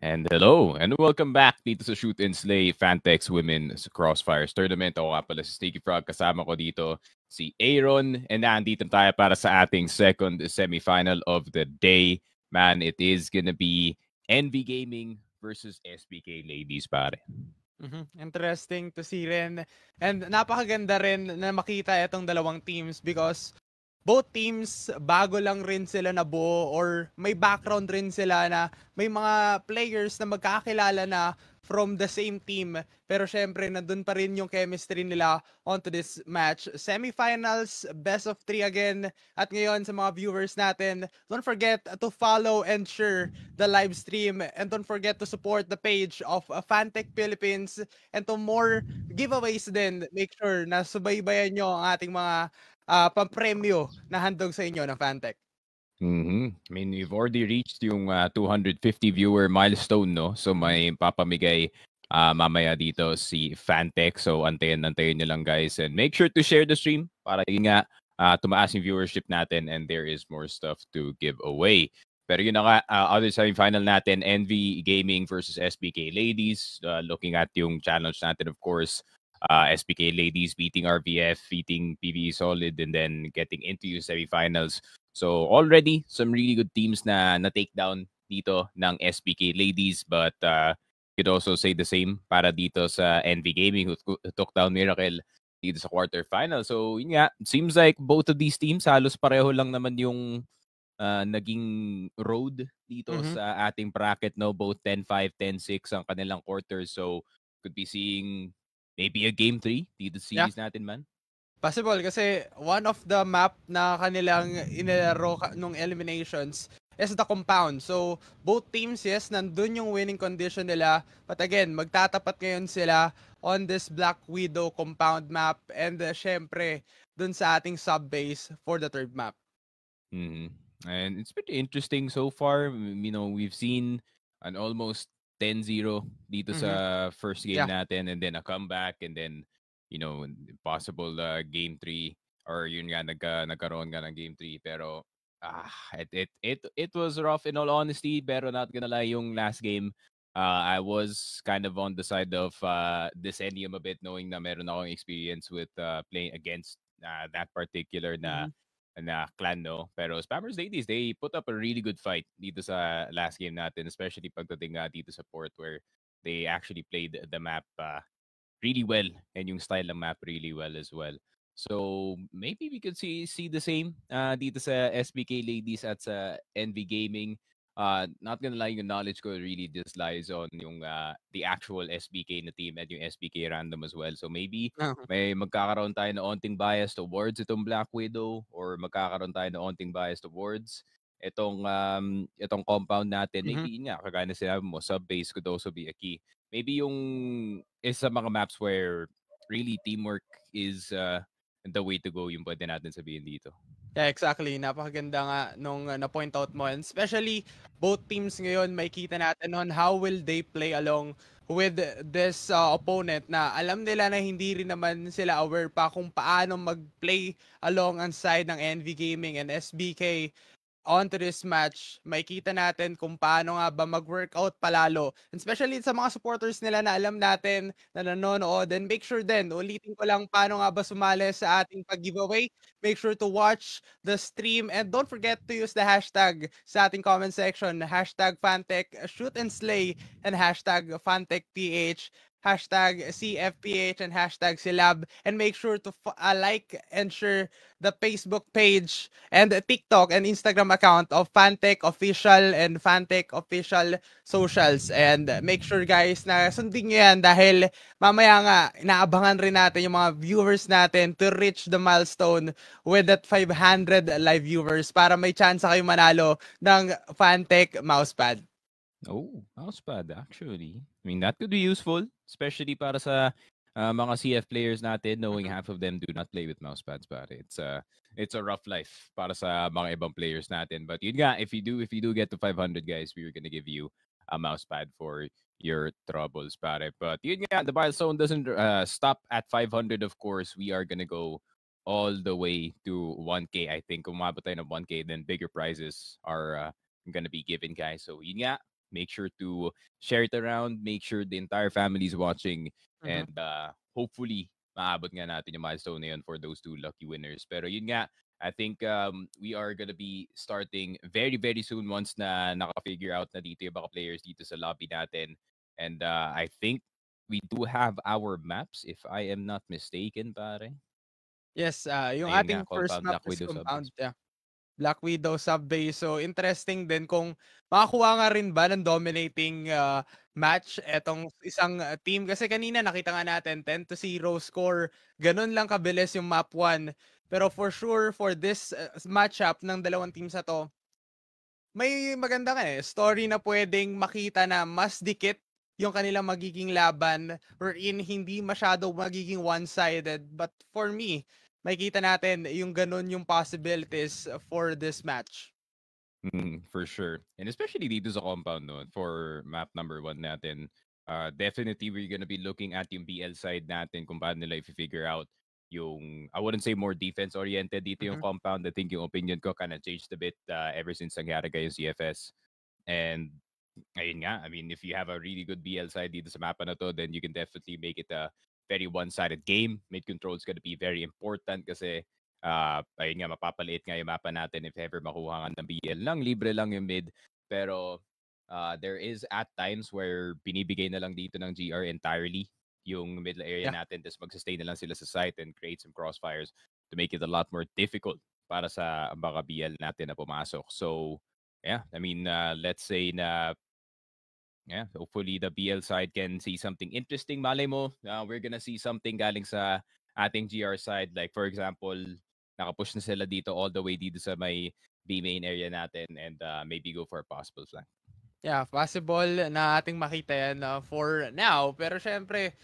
And hello, and welcome back dito sa Shoot and Slay Fantex Women's Crossfires Tournament. Ako nga pala si Sticky Frog, kasama ko dito si Aaron. And nandito tayo para sa ating second semifinal of the day. Man, it is gonna be NV Gaming versus SBK Ladies, pare. Mm-hmm. Interesting to see rin. And napakaganda rin na makita itong dalawang teams because both teams bago lang rin sila nabuo or may background rin sila na may mga players na magkakilala na from the same team. Pero syempre, nandun pa rin yung chemistry nila onto this match. Semifinals, best of three again. At ngayon, sa mga viewers natin, don't forget to follow and share the live stream. And don't forget to support the page of Fantech Philippines. And to more giveaways din, make sure na subaybayan nyo ang ating mga uh, pampremyo na handog sa inyo ng Fantech. Mm-hmm. I mean, you've already reached yung uh, ah, 250 viewer milestone, no? So may papamigay uh, mamaya dito si Fantech. So antayin, antayin nyo lang guys. And make sure to share the stream para yun nga uh, tumaas yung viewership natin and there is more stuff to give away. Pero yun na nga, uh, other semifinal natin, NV Gaming versus SBK Ladies. Uh, looking at yung challenge natin, of course, uh, SPK ladies beating RVF, beating PVE Solid, and then getting into yung semifinals. So already some really good teams na na take down dito ng SPK ladies, but uh, could also say the same para dito sa NV Gaming who, who took down Miracle dito sa quarterfinal. So yun nga, seems like both of these teams halos pareho lang naman yung uh, naging road dito mm-hmm. sa ating bracket no both 10-5 10-6 ang kanilang quarters so could be seeing Maybe a game 3 dito series yeah. natin man. Possible kasi one of the map na kanilang inilaro nung eliminations is the compound. So, both teams, yes, nandun yung winning condition nila. But again, magtatapat ngayon sila on this Black Widow compound map and uh, syempre, dun sa ating sub-base for the third map. Mm-hmm. And it's pretty interesting so far. You know, we've seen an almost 10-0 dito mm-hmm. sa first game yeah. natin and then a comeback and then you know impossible uh, game 3 or yun nga nagka nagkaroon nga ng game 3 pero ah it it it it was rough in all honesty pero not gonna lie yung last game uh, I was kind of on the side of uh, decennium a bit knowing na meron akong experience with uh, playing against uh, that particular na mm-hmm na clan, no? Pero Spammers Ladies, they put up a really good fight dito sa last game natin, especially pagdating nga dito sa port where they actually played the map uh, really well and yung style ng map really well as well. So maybe we could see see the same uh, dito sa SBK Ladies at sa NV Gaming uh, not gonna lie, yung knowledge ko really just lies on yung uh, the actual SBK na team at yung SBK random as well. So maybe uh-huh. may magkakaroon tayo ng onting bias towards itong Black Widow or magkakaroon tayo ng onting bias towards itong um, itong compound natin. Mm-hmm. Maybe nga, kagaya na sinabi mo, sub-base could also be a key. Maybe yung isa mga maps where really teamwork is uh, the way to go yung pwede natin sabihin dito. Yeah, exactly. Napakaganda nga nung uh, na-point out mo. And especially, both teams ngayon, makikita natin on how will they play along with this uh, opponent na alam nila na hindi rin naman sila aware pa kung paano mag-play along ang side ng NV Gaming and SBK onto this match, makita natin kung paano nga ba mag-workout palalo. And especially sa mga supporters nila na alam natin na nanonood. And make sure din, ulitin ko lang paano nga ba sumali sa ating pag-giveaway. Make sure to watch the stream and don't forget to use the hashtag sa ating comment section, hashtag Fantech Shoot and Slay and hashtag FantechPH hashtag CFPH and hashtag Silab. And make sure to uh, like and share the Facebook page and TikTok and Instagram account of Fantech Official and Fantech Official Socials. And make sure guys na sundin nyo yan dahil mamaya nga inaabangan rin natin yung mga viewers natin to reach the milestone with that 500 live viewers para may chance kayo manalo ng Fantech mousepad. Oh, mousepad actually. I mean, that could be useful. especially para sa uh, mga CF players natin knowing mm-hmm. half of them do not play with mousepads pare. It's a it's a rough life para sa mga ibang players natin. But yun nga, if you do if you do get to 500 guys, we are going to give you a mousepad for your troubles pare. But yun nga, the milestone doesn't uh, stop at 500 of course. We are going to go all the way to 1k I think. Umabot tayo ng 1k then bigger prizes are uh, ah, going to be given guys. So yun nga, make sure to share it around, make sure the entire family is watching, mm-hmm. and uh, hopefully, maabot nga natin yung milestone na for those two lucky winners. Pero yun nga, I think um, we are gonna be starting very, very soon once na naka-figure out na dito yung mga players dito sa lobby natin. And uh, I think we do have our maps, if I am not mistaken, pare. Yes, uh, yung Ayun ating nga, first map is compound. Yeah. Black Widow sub-base. So interesting din kung makakuha nga rin ba ng dominating uh, match etong isang ah, team. Kasi kanina nakita nga natin 10 to 0 score. Ganun lang kabilis yung map 1. Pero for sure for this uh, matchup ng dalawang teams na to, may maganda nga eh. Story na pwedeng makita na mas dikit yung kanilang magiging laban wherein hindi masyado magiging one-sided. But for me, makikita natin yung ganun yung possibilities for this match. Mm, for sure. And especially dito sa compound no, for map number one natin, uh, definitely we're gonna be looking at yung BL side natin kung paano nila i-figure out yung, I wouldn't say more defense-oriented dito yung mm-hmm. compound. I think yung opinion ko kind of changed a bit uh, ever since nangyari kayo CFS. And ayun nga, I mean, if you have a really good BL side dito sa mapa na to, then you can definitely make it a very one-sided game. Mid control is going to be very important kasi uh, ayun nga, mapapaliit nga yung mapa natin if ever makuha nga ng BL lang. Libre lang yung mid. Pero uh, there is at times where binibigay na lang dito ng GR entirely yung middle area yeah. natin. Tapos magsustay na lang sila sa site and create some crossfires to make it a lot more difficult para sa mga BL natin na pumasok. So, yeah, I mean, uh, let's say na yeah, hopefully the BL side can see something interesting. Malay mo, uh, we're gonna see something galing sa ating GR side. Like for example, nakapush na sila dito all the way dito sa may B-main area natin and uh, maybe go for a possible flank. Yeah, possible na ating makita yan uh, for now. Pero syempre,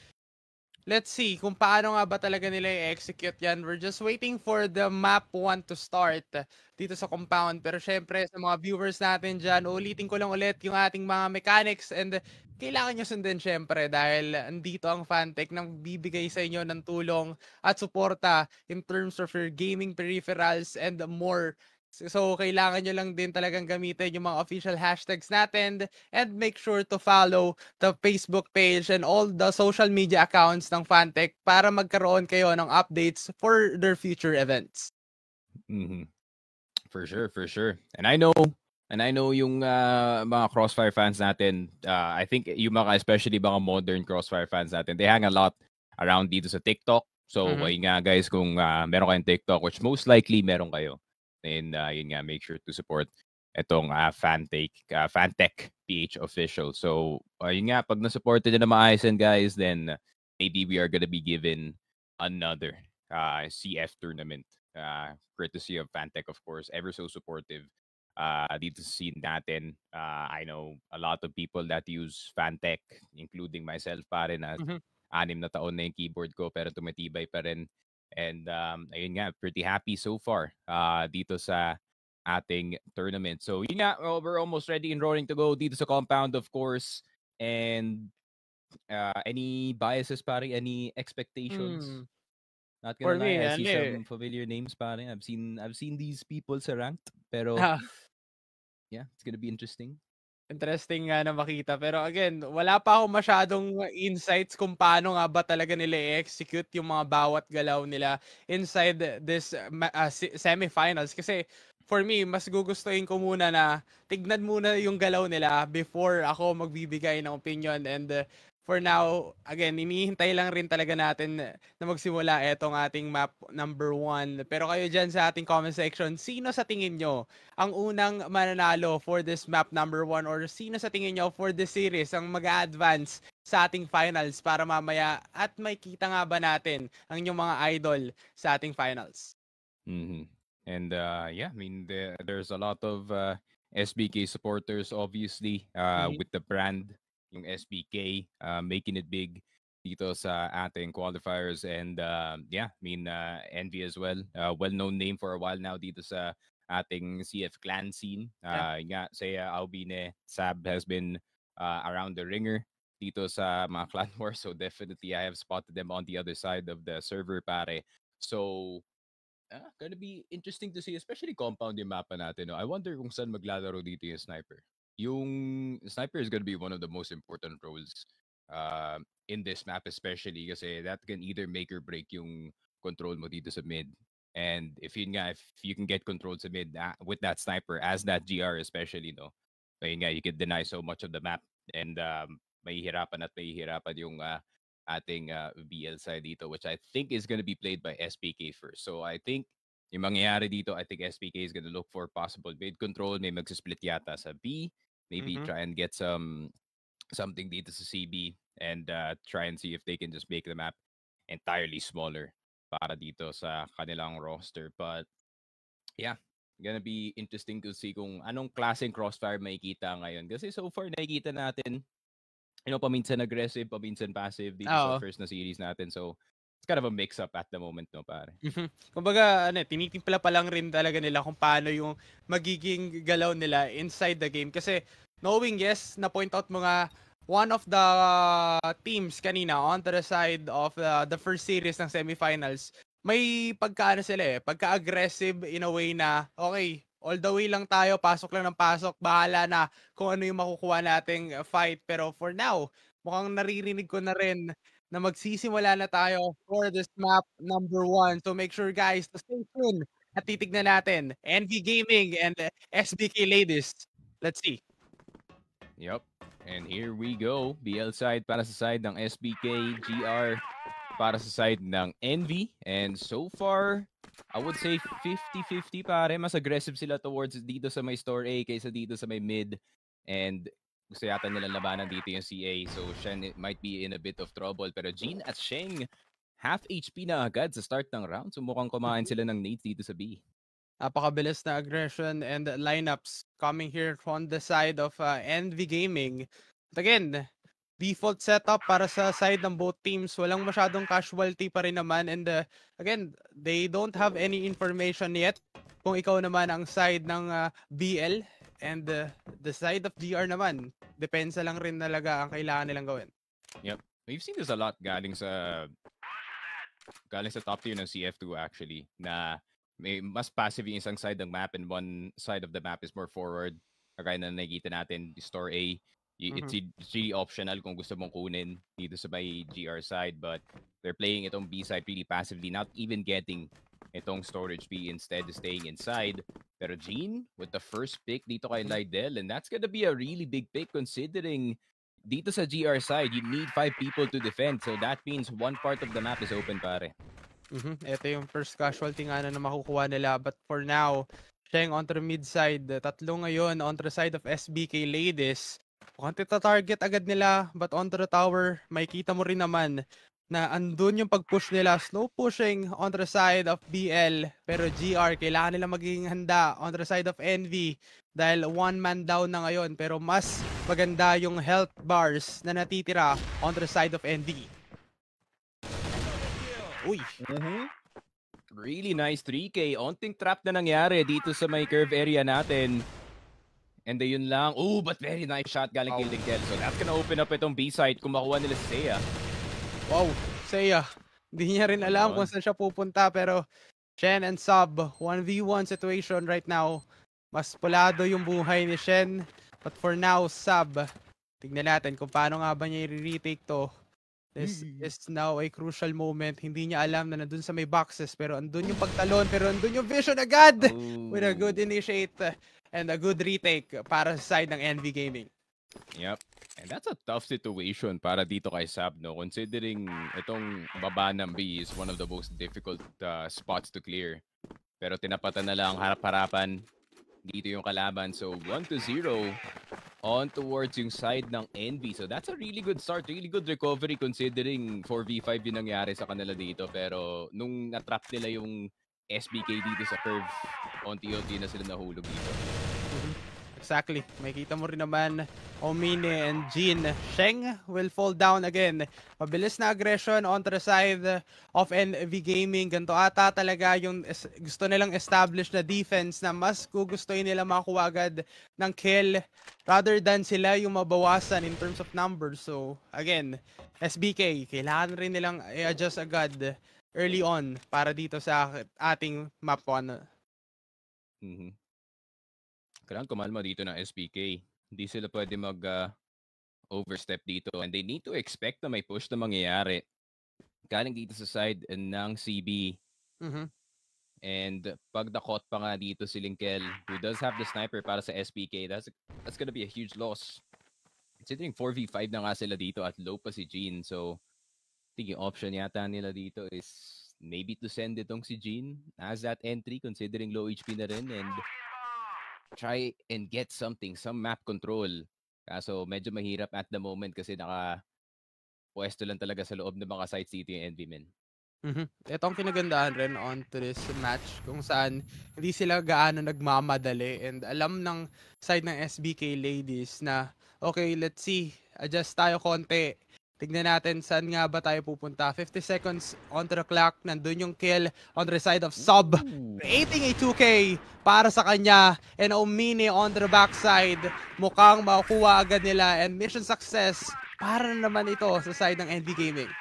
let's see kung paano nga ba talaga nila i-execute yan. We're just waiting for the map 1 to start dito sa compound. Pero syempre, sa mga viewers natin dyan, ulitin ko lang ulit yung ating mga mechanics and kailangan nyo sundin syempre dahil andito ang Fantech nang bibigay sa inyo ng tulong at suporta in terms of your gaming peripherals and more So, kailangan nyo lang din talagang gamitin yung mga official hashtags natin and make sure to follow the Facebook page and all the social media accounts ng Fantech para magkaroon kayo ng updates for their future events. Mm-hmm. For sure, for sure. And I know And I know yung uh, mga Crossfire fans natin, uh, I think yung mga especially mga modern Crossfire fans natin, they hang a lot around dito sa TikTok. So, mm-hmm. nga guys, kung uh, meron kayong TikTok, which most likely meron kayo, and uh, yun nga, make sure to support itong uh, ah, Fantech, uh, ah, Fantech PH official. So, uh, yun nga, pag na-supported na maayos and guys, then maybe we are gonna be given another uh, ah, CF tournament. Uh, courtesy of Fantech, of course, ever so supportive uh, dito sa scene natin. Uh, I know a lot of people that use Fantech, including myself pa rin na mm-hmm. anim na taon na yung keyboard ko pero tumatibay pa rin. And um, ayun nga, pretty happy so far uh, dito sa ating tournament. So yun nga, oh, we're almost ready and rolling to go dito sa compound, of course. And uh, any biases, pare? Any expectations? Mm. Not gonna For lie, me, I see eh some familiar names, pare. I've seen I've seen these people sa ranked, pero ah. yeah, it's gonna be interesting. Interesting nga na makita. Pero again, wala pa ako masyadong insights kung paano nga ba talaga nila execute yung mga bawat galaw nila inside this uh, semifinals. Kasi for me, mas gugustuhin ko muna na tignan muna yung galaw nila before ako magbibigay ng opinion. And uh, for now, again, inihintay lang rin talaga natin na magsimula itong ating map number one. Pero kayo dyan sa ating comment section, sino sa tingin nyo ang unang mananalo for this map number one or sino sa tingin nyo for this series ang mag advance sa ating finals para mamaya at may kita nga ba natin ang inyong mga idol sa ating finals? Mm-hmm. And uh, yeah, I mean, the, there's a lot of uh, SBK supporters, obviously, uh, mm-hmm. with the brand yung SBK, uh, making it big dito sa ating qualifiers. And uh, yeah, I mean, uh, Envy as well. Uh, well-known name for a while now dito sa ating CF clan scene. Uh, yeah. Nga, Seiya Albine Sab has been uh, around the ringer dito sa mga clan war So definitely I have spotted them on the other side of the server pare. So ah, gonna be interesting to see, especially compound yung mapa natin. No? I wonder kung saan maglalaro dito yung sniper yung sniper is going to be one of the most important roles uh, in this map especially kasi that can either make or break yung control mo dito sa mid. And if you nga, if you can get control sa mid that, ah, with that sniper as that GR especially, no? Ayun nga, you can deny so much of the map and um, may hirapan at may hirapan yung uh, ating uh, ah, BL side dito which I think is going to be played by SPK first. So I think yung mangyayari dito, I think SPK is going to look for possible mid control. May magsisplit yata sa B. Maybe mm-hmm. try and get some something dito sa CB and uh, try and see if they can just make the map entirely smaller para dito sa kanilang roster. But yeah, gonna be interesting to see kung anong klaseng crossfire makikita ngayon. Kasi so far nakikita natin, you know, paminsan aggressive, paminsan passive dito oh. sa first na series natin. So it's kind of a mix-up at the moment, no, pare? Mm-hmm. Kumbaga, ano, tinitimpla pa lang rin talaga nila kung paano yung magiging galaw nila inside the game. Kasi, knowing, yes, na-point out mga one of the teams kanina on the side of the, uh, the first series ng semifinals, may pagkaano sila eh, pagka-aggressive in a way na, okay, all the way lang tayo, pasok lang ng pasok, bahala na kung ano yung makukuha nating fight. Pero for now, mukhang naririnig ko na rin na magsisimula na tayo for this map number one. So make sure guys to stay tuned at titignan natin. NV Gaming and SBK Ladies. Let's see. Yep. And here we go. BL side para sa side ng SBK, GR para sa side ng Envy. And so far, I would say 50-50 pare. Mas aggressive sila towards dito sa may store A kaysa dito sa may mid. And gusto yata nila labanan dito yung CA. So Shen might be in a bit of trouble. Pero Jean at Sheng, half HP na agad sa start ng round. So mukhang kumain sila ng nades dito sa B. Napakabilis na aggression and lineups coming here from the side of uh, NV Gaming. But again, default setup para sa side ng both teams. Walang masyadong casualty pa rin naman. And uh, again, they don't have any information yet kung ikaw naman ang side ng uh, BL And uh, the side of DR naman, depensa lang rin talaga ang kailangan nilang gawin. Yep. We've seen this a lot galing sa galing sa top tier ng CF2 actually na may mas passive yung isang side ng map and one side of the map is more forward. Kagaya na nakikita natin, store A, it's, mm-hmm. really optional kung gusto mong kunin dito sa may GR side but they're playing itong B side really passively, not even getting itong storage fee instead of staying inside. Pero Gene, with the first pick dito kay Lydell, and that's gonna be a really big pick considering dito sa GR side, you need five people to defend. So that means one part of the map is open, pare. Mm-hmm. Ito yung first casualty nga na, na makukuha nila. But for now, siya yung onto mid side. Tatlo ngayon onto side of SBK Ladies. Mukhang target agad nila, but onto the tower, may kita mo rin naman na andun yung pag-push nila, slow pushing on the side of BL. Pero GR, kailangan nila maging handa on the side of Envy dahil one man down na ngayon. Pero mas maganda yung health bars na natitira on the side of Envy. Uy! Mm-hmm. Really nice 3K. Onting trap na nangyari dito sa may curve area natin. And then yun lang. Oh, but very nice shot galing oh. kay Delson. That's gonna open up itong B-side kung makuha nila si Seiya. Wow, Seiya. Hindi niya rin alam kung saan siya pupunta pero Shen and Sub, 1v1 situation right now. Mas pulado yung buhay ni Shen. But for now, Sub, tignan natin kung paano nga ba niya i-retake to. This mm. is now a crucial moment. Hindi niya alam na nandun sa may boxes pero andun yung pagtalon pero andun yung vision agad Ooh. with a good initiate and a good retake para sa side ng NV Gaming. Yep. And that's a tough situation para dito kay Sab, no? Considering itong baba ng B is one of the most difficult uh, spots to clear. Pero tinapatan na lang harap-harapan dito yung kalaban. So 1 to 0 on towards yung side ng Envy. So that's a really good start, really good recovery considering 4v5 yung nangyari sa kanila dito. Pero nung natrap nila yung SBK dito sa curve, onti-onti na sila nahulog dito. Exactly. Makikita mo rin naman Omine and Jin. Sheng will fall down again. Pabilis na aggression on the side of NV Gaming. Ganto ata talaga yung gusto nilang establish na defense na mas gugustuhin nila makuha agad ng kill rather than sila yung mabawasan in terms of numbers. So, again, SBK, kailangan rin nilang i-adjust agad early on para dito sa ating map 1. Mm-hmm kailangan kumalma dito ng SPK. Hindi sila pwede mag uh, overstep dito and they need to expect na may push na mangyayari galing dito sa side ng CB. Mm-hmm. And pag dakot pa nga dito si Linkel, who does have the sniper para sa SPK, that's, that's gonna be a huge loss. Considering 4v5 na nga sila dito at low pa si Jean, so I tingin option yata nila dito is maybe to send itong si Jean as that entry considering low HP na rin and try and get something, some map control. Kaso medyo mahirap at the moment kasi naka pwesto lang talaga sa loob ng mga side city yung envy men. Mm-hmm. Ito ang pinagandaan rin on to this match kung saan hindi sila gaano nagmamadali and alam ng side ng SBK ladies na okay, let's see, adjust tayo konti Tignan natin saan nga ba tayo pupunta. 50 seconds on the clock. Nandun yung kill on the side of Sub. Creating a 2K para sa kanya. And Omini on the backside. Mukhang makukuha agad nila. And mission success para naman ito sa side ng ND Gaming.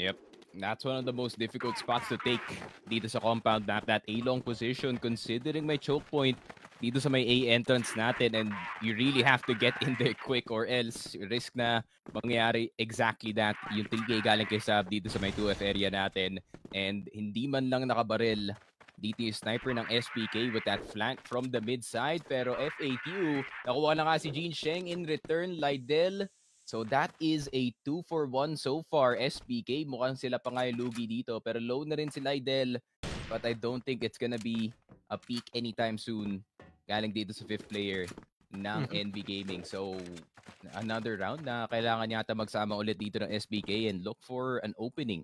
Yep. That's one of the most difficult spots to take dito sa compound map. That A-long position considering may choke point dito sa may A entrance natin and you really have to get in there quick or else risk na mangyari exactly that. Yung 3 galing kay Sab dito sa may 2F area natin and hindi man lang nakabaril dito yung sniper ng SPK with that flank from the mid side pero FAQ nakuha na nga si Jean Sheng in return Lydell So that is a 2 for 1 so far. SPK, mukhang sila pa nga yung lugi dito. Pero low na rin si Lydell. But I don't think it's gonna be a peak anytime soon galing dito sa fifth player ng NV Gaming. So, another round na kailangan yata magsama ulit dito ng SBK and look for an opening.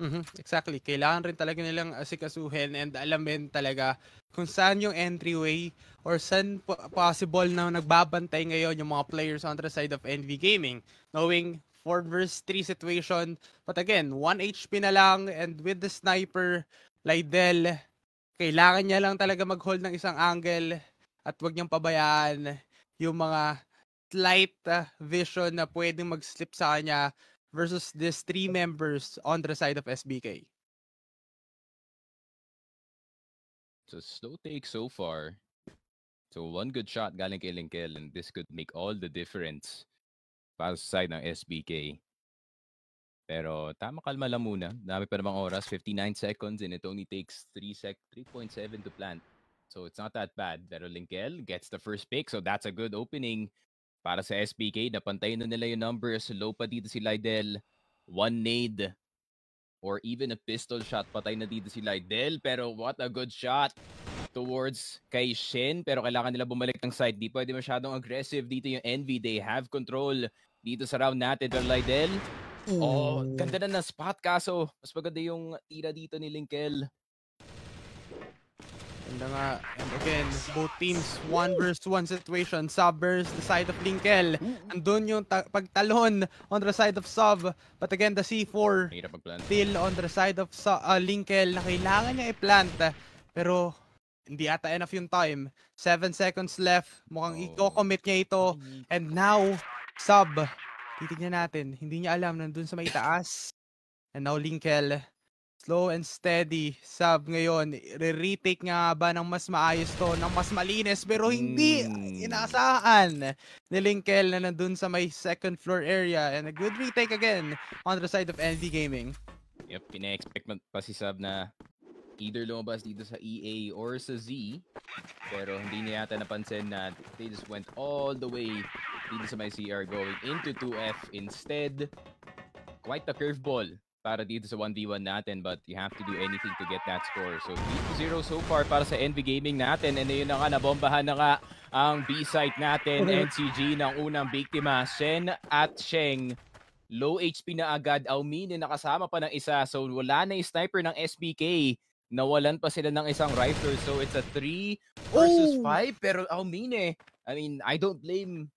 Mm-hmm, exactly. Kailangan rin talaga nilang asikasuhin and alamin talaga kung saan yung entryway or saan possible na nagbabantay ngayon yung mga players on the side of NV Gaming. Knowing 4 versus 3 situation. But again, 1 HP na lang and with the sniper, Lydell, kailangan niya lang talaga mag-hold ng isang angle at wag niyang pabayaan yung mga slight uh, vision na pwedeng mag-slip sa kanya versus these three members on the side of SBK. So slow take so far. So one good shot galing kay Linkel and this could make all the difference para sa side ng SBK. Pero tama, kalma lang muna. Dami pa namang oras, 59 seconds and it only takes 3 sec 3.7 to plant. So it's not that bad. Pero Linkel gets the first pick. So that's a good opening para sa SPK. Napantay na nila yung numbers. Low pa dito si Lydell. One nade or even a pistol shot. Patay na dito si Lydell. Pero what a good shot towards kay Shin. Pero kailangan nila bumalik ng side. Di pwede masyadong aggressive dito yung Envy. They have control dito sa round natin. Pero Lydell oh, ganda na ng spot kaso mas maganda yung tira dito ni Linkel. Ganda nga. And again, both teams, one versus one situation. Sub versus the side of Linkel. Mm. Andun yung pagtalon on the side of Sub. But again, the C4 still on the side of uh, Linkel na kailangan niya i-plant. Pero hindi ata enough yung time. 7 seconds left. Mukhang oh. i-commit niya ito. Mm. And now, Sub Titignan natin. Hindi niya alam. Nandun sa may taas. And now Linkel. Slow and steady. Sub ngayon. Re-retake nga ba ng mas maayos to, ng mas malinis. Pero hindi mm. inaasahan ni Linkel na nandun sa may second floor area. And a good retake again on the side of NV Gaming. Yep, pina-expect pa si Sub na either lumabas dito sa EA or sa Z. Pero hindi niya yata napansin na they just went all the way dito sa may CR going into 2F instead. Quite a curveball para dito sa 1v1 natin but you have to do anything to get that score. So 0 so far para sa NV Gaming natin and ayun na nga, nabombahan na nga ang B-site natin, NCG ng unang biktima, Shen at Sheng. Low HP na agad, Aumine nakasama pa ng isa so wala na yung sniper ng SBK nawalan pa sila ng isang rifle. So it's a 3 versus 5. Pero I mean eh, I mean, I don't blame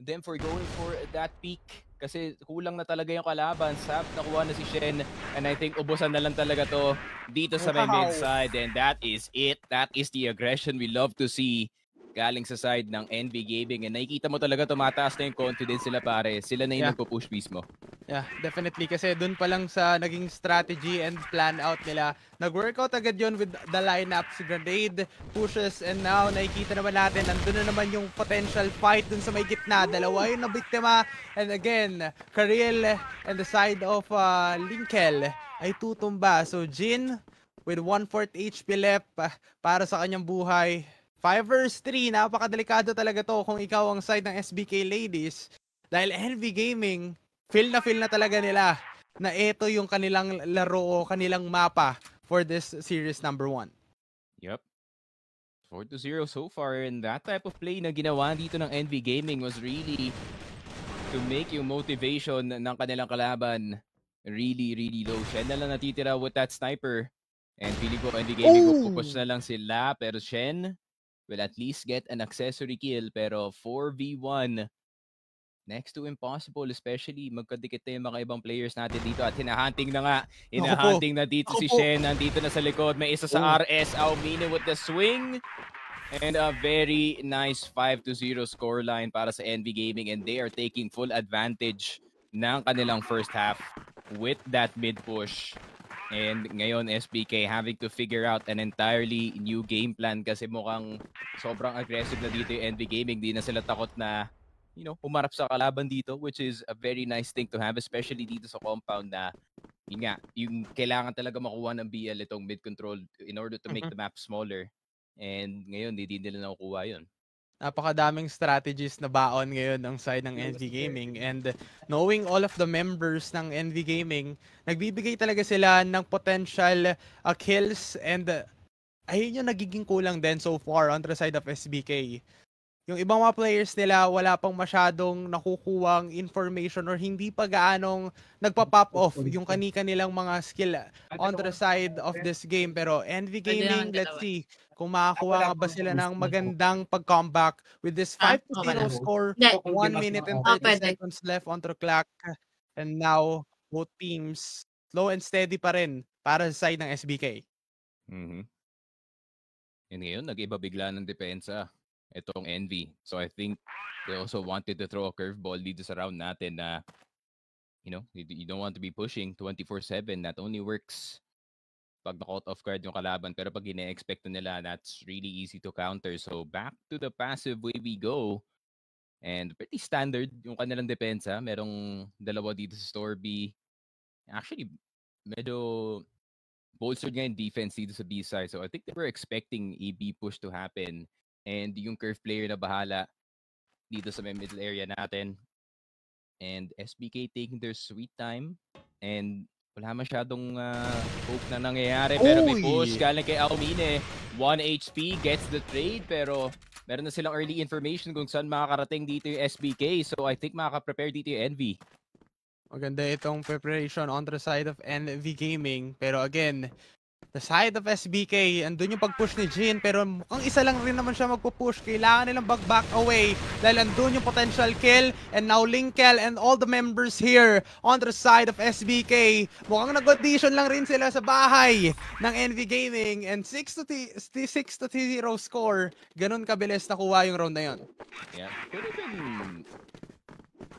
them for going for that peak. Kasi kulang na talaga yung kalaban. Sap, nakuha na si Shen. And I think ubusan na lang talaga to dito sa wow. may mid side. And that is it. That is the aggression we love to see galing sa side ng NB Gaming and nakikita mo talaga tumataas na yung confidence nila pare. Sila na yung yeah. nagpo-push mismo. Yeah, definitely. Kasi dun pa lang sa naging strategy and plan out nila, nag-workout agad yon with the lineup, si Grenade, pushes, and now nakikita naman natin, nandun na naman yung potential fight dun sa may gitna. Dalawa yung nabiktima. And again, Kariel and the side of uh, Linkel ay tutumba. So Jin, with 1/4 HP left uh, para sa kanyang buhay, 5 versus 3, napakadelikado talaga to kung ikaw ang side ng SBK Ladies. Dahil NV Gaming, feel na feel na talaga nila na ito yung kanilang laro o kanilang mapa for this series number 1. Yep. 4 to 0 so far and that type of play na ginawa dito ng NV Gaming was really to make yung motivation ng kanilang kalaban really, really low. Shen na lang natitira with that sniper. And feeling ko, NV Gaming, oh! pupush na lang sila. Pero Shen, will at least get an accessory kill pero 4v1 next to impossible especially magkadikit na yung mga ibang players natin dito at hinahunting na nga hinahunting na dito si po. Shen nandito na sa likod may isa sa oh. RS Aumino with the swing and a very nice 5 to 0 scoreline para sa NV Gaming and they are taking full advantage ng kanilang first half with that mid push And ngayon, SBK, having to figure out an entirely new game plan kasi mukhang sobrang aggressive na dito yung NV Gaming. Di na sila takot na, you know, pumarap sa kalaban dito, which is a very nice thing to have, especially dito sa compound na, yun nga, yung kailangan talaga makuha ng BL itong mid-control in order to make mm-hmm. the map smaller. And ngayon, hindi nila nakukuha yun napakadaming strategies na baon ngayon ng side ng NV Gaming and knowing all of the members ng NV Gaming, nagbibigay talaga sila ng potential uh, kills and uh, ayun yung nagiging kulang din so far on the side of SBK. Yung ibang mga players nila, wala pang masyadong nakukuwang information or hindi pa gaanong nagpa-pop off yung kanika nilang mga skill on the side of eh? this game. Pero Envy Gaming, let's see kung makakuha nga ba sila ng magandang pag-comeback with this 5-0 ah, score, 1 minute and 30 ah, seconds left on the clock. And now, both teams slow and steady pa rin para sa side ng SBK. Mm-hmm. And ngayon, nag-iba bigla ng depensa itong Envy. So I think they also wanted to throw a curveball dito sa round natin na you know, you, you don't want to be pushing 24/7 that only works pag na-caught off guard yung kalaban pero pag ine-expect nila that's really easy to counter. So back to the passive way we go. And pretty standard yung kanilang depensa. Merong dalawa dito sa store B. Actually, medyo bolstered nga yung defense dito sa B side. So I think they were expecting EB push to happen. And yung curve player na bahala dito sa may middle area natin. And SBK taking their sweet time. And wala masyadong uh, hope na nangyayari. Pero Oy! may push galing kay Aumine. 1 HP gets the trade pero meron na silang early information kung saan makakarating dito yung SBK. So I think makaka-prepare dito yung Envy. Maganda itong preparation on the side of NV Gaming. Pero again, The side of SBK, andun yung pag-push ni Jin pero mukhang isa lang rin naman siya magpo-push. Kailangan nilang bag back away dahil andun yung potential kill and now Linkel and all the members here on the side of SBK. Mukhang nag-audition lang rin sila sa bahay ng Envy Gaming and 6 to 6 to 0 score. Ganun kabilis nakuha yung round na yun. Yeah. Could have been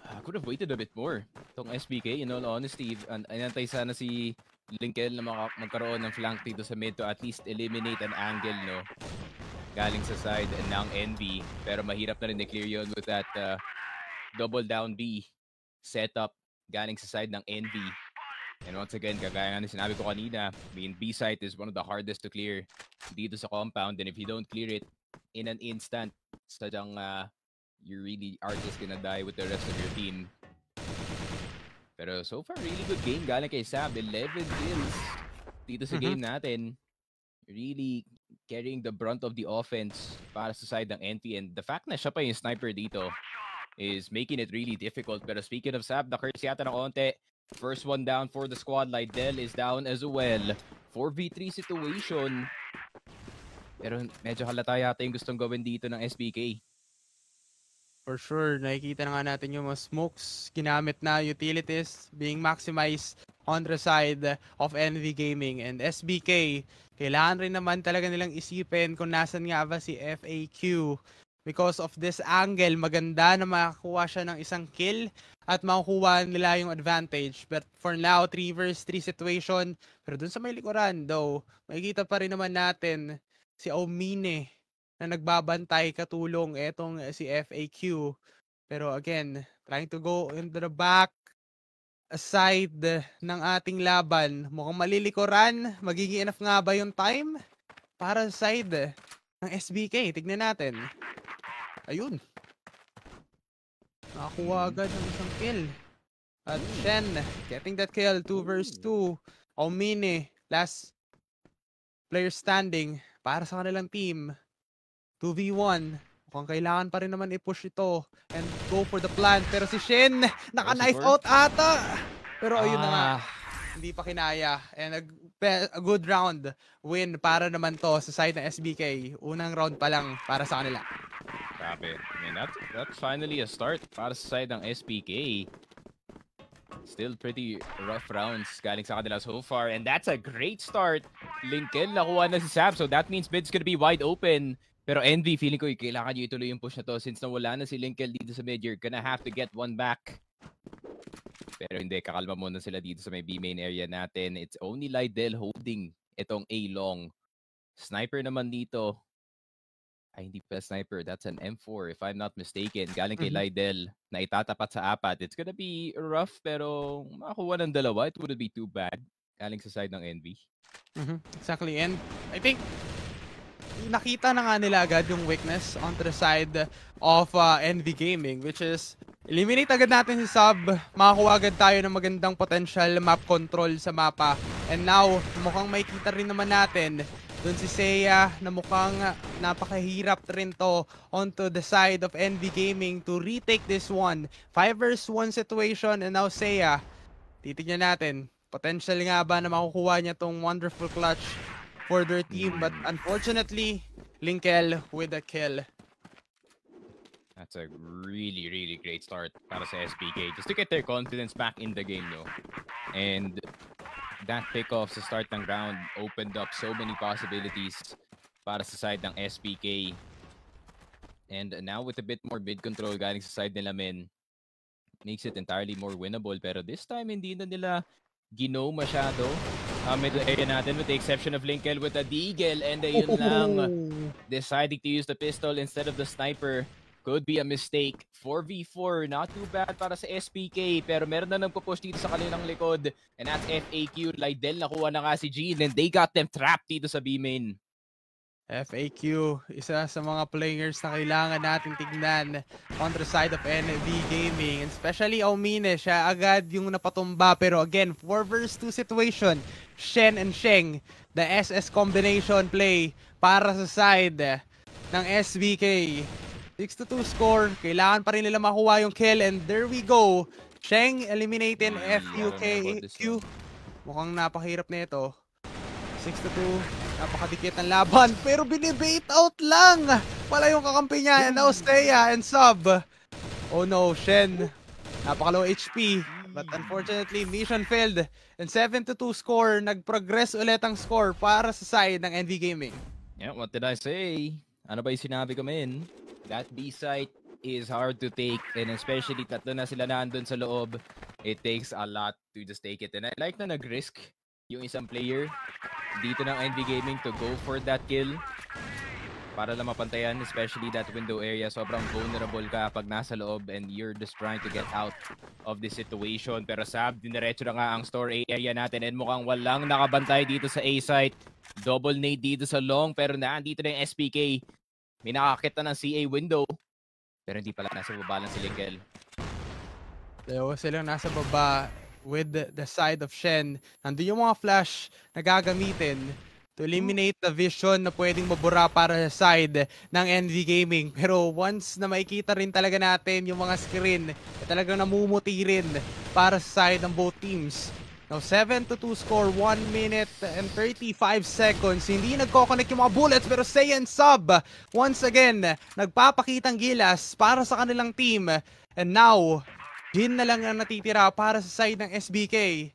uh, could have waited a bit more. Tong SBK, in all honesty, an inantay sana si Linkel na maka- magkaroon ng flank dito sa mid to at least eliminate an angle, no? Galing sa side ng NB. Pero mahirap na rin i-clear yun with that uh, double down B setup galing sa side ng NB. And once again, kagaya nga sinabi ko kanina, main B site is one of the hardest to clear dito sa compound. And if you don't clear it in an instant, sadyang uh, you really are just gonna die with the rest of your team. Pero so far, really good game galing kay Sab. 11 kills dito sa mm-hmm. game natin. Really carrying the brunt of the offense para sa side ng NT. And the fact na siya pa yung sniper dito is making it really difficult. Pero speaking of Sab, na-curse yata ng onte. First one down for the squad. Lydell is down as well. 4v3 situation. Pero medyo halata yata yung gustong gawin dito ng SBK. For sure, nakikita na nga natin yung mga smokes ginamit na utilities being maximized on the side of NV Gaming and SBK. Kailangan rin naman talaga nilang isipin kung nasan nga ba si FAQ. Because of this angle, maganda na makakuha siya ng isang kill at makukuha nila yung advantage. But for now, 3 versus 3 situation. Pero dun sa may likuran, though, makikita pa rin naman natin si Omine na nagbabantay katulong etong si FAQ. Pero again, trying to go into the back side ng ating laban. Mukhang malilikuran. Magiging enough nga ba yung time para sa side ng SBK? Tignan natin. Ayun. Nakakuha hmm. agad ng isang kill. At hmm. then, getting that kill. 2 versus 2. Omine, last player standing para sa kanilang team. 2v1. Mukhang kailangan pa rin naman i-push ito and go for the plant. Pero si Shin, naka-knife oh, out ata. Pero ayun ah. na nga, ah. hindi pa kinaya. And a, a good round win para naman to sa side ng SBK. Unang round pa lang para sa kanila. Grabe. I mean, that, that's finally a start para sa side ng SBK. Still pretty rough rounds galing sa kanila so far. And that's a great start. Lincoln nakuha na si Sam. So that means bid's gonna be wide open. Pero Envy, feeling ko eh, kailangan nyo ituloy yung push na to since nawala na si Linkel dito sa mid, you're gonna have to get one back. Pero hindi, kakalma muna sila dito sa may B main area natin. It's only Lydell holding itong A long. Sniper naman dito. Ay, hindi pa sniper. That's an M4 if I'm not mistaken. Galing kay mm-hmm. Lydell na itatapat sa apat. It's gonna be rough pero makakuha ng dalawa. It wouldn't be too bad. Galing sa side ng Envy. Mm-hmm. Exactly. And I think nakita na nga nila agad yung weakness on the side of uh, Envy Gaming, which is eliminate agad natin si Sub, makakuha agad tayo ng magandang potential map control sa mapa. And now, mukhang may kita rin naman natin doon si Seiya na mukhang napakahirap rin to onto the side of Envy Gaming to retake this one. 5 versus 1 situation and now Seiya, titignan natin, potential nga ba na makukuha niya tong wonderful clutch for their team. But unfortunately, Linkel with a kill. That's a really, really great start para sa SPK. Just to get their confidence back in the game, no? And that pickoff off sa start ng round opened up so many possibilities para sa side ng SPK. And now with a bit more mid control galing sa side nila, men, makes it entirely more winnable. Pero this time, hindi na nila gino masyado uh, middle area natin with the exception of Linkel with a deagle and uh, yun lang deciding to use the pistol instead of the sniper could be a mistake. 4v4, not too bad para sa SPK, pero meron na nagpo-push dito sa kanilang likod. And at FAQ. Lydell nakuha na nga si Gene and they got them trapped dito sa B-main. FAQ, isa sa mga players na kailangan natin tignan on the side of NV Gaming. And especially Omine, siya agad yung napatumba. Pero again, 4 versus 2 situation, Shen and Sheng, the SS combination play para sa side ng SBK. 6 to 2 score, kailangan pa rin nila makuha yung kill. And there we go, Sheng eliminating mm, FUK. Mukhang napakahirap na ito. 6 to 2. Napakadikit ang laban, pero binibait out lang. Pala yung kakampi niya, and Ostea and Sub. Oh no, Shen. Napakalow HP. But unfortunately, mission failed. And 7-2 score, nag-progress ulit ang score para sa side ng NV Gaming. Yeah, what did I say? Ano ba yung sinabi ko, men? That B-site is hard to take. And especially, tatlo na sila na nandun sa loob. It takes a lot to just take it. And I like na nag-risk yung isang player dito ng NV Gaming to go for that kill para lang mapantayan especially that window area sobrang vulnerable ka pag nasa loob and you're just trying to get out of the situation pero Sab diniretso na nga ang store A area natin and mukhang walang nakabantay dito sa A site double nade dito sa long pero naandito na yung SPK may nakakita ng CA window pero hindi pala nasa baba lang si Linkel Dalawa silang nasa baba with the, side of Shen. Nandun yung mga flash na gagamitin to eliminate the vision na pwedeng mabura para sa side ng NV Gaming. Pero once na makikita rin talaga natin yung mga screen, eh, talagang namumuti rin para sa side ng both teams. Now, 7 to 2 score, 1 minute and 35 seconds. Hindi nagkoconnect yung mga bullets pero say and sub. Once again, nagpapakitang gilas para sa kanilang team. And now, Hin na lang ang natitira para sa side ng SBK.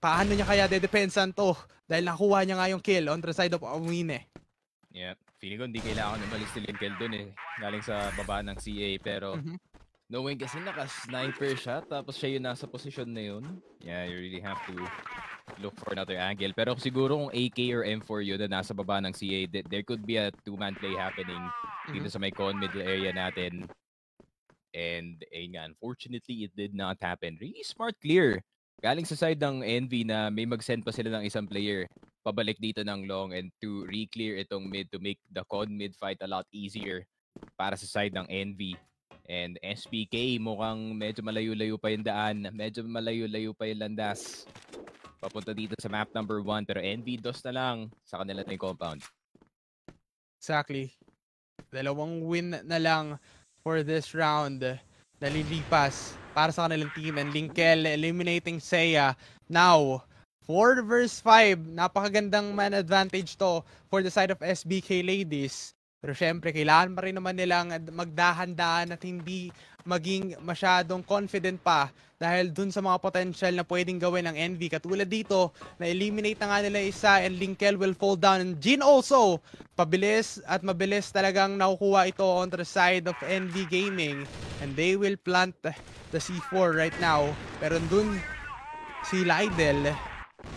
Paano niya kaya dedepensan to? Dahil nakuha niya nga yung kill on the side of Amine. Yeah. Feeling ko hindi kailangan umalis si Linkel dun eh. Galing sa baba ng CA pero mm-hmm. knowing kasi naka-sniper siya tapos siya yung nasa position na yun. Yeah, you really have to look for another angle. Pero siguro kung AK or M4 yun na nasa baba ng CA, th- there could be a two-man play happening dito mm-hmm. sa may con middle area natin. And ayun nga, unfortunately, it did not happen. Really smart clear. Galing sa side ng Envy na may mag-send pa sila ng isang player pabalik dito ng long and to re-clear itong mid to make the con mid fight a lot easier para sa side ng Envy. And SPK mukhang medyo malayo-layo pa yung daan. Medyo malayo-layo pa yung landas. Papunta dito sa map number 1 pero Envy dos na lang sa kanila na compound. Exactly. Dalawang win na lang for this round nalilipas para sa kanilang team and Linkel eliminating Seiya. Now, 4 versus 5, napakagandang man advantage to for the side of SBK ladies. Pero syempre, kailangan pa rin naman nilang magdahan-dahan at hindi maging masyadong confident pa dahil dun sa mga potential na pwedeng gawin ng Envy. Katulad dito, na-eliminate na nga nila isa and Linkel will fall down. And Jin also, pabilis at mabilis talagang nakukuha ito on the side of Envy Gaming. And they will plant the C4 right now. Pero dun si Lydel,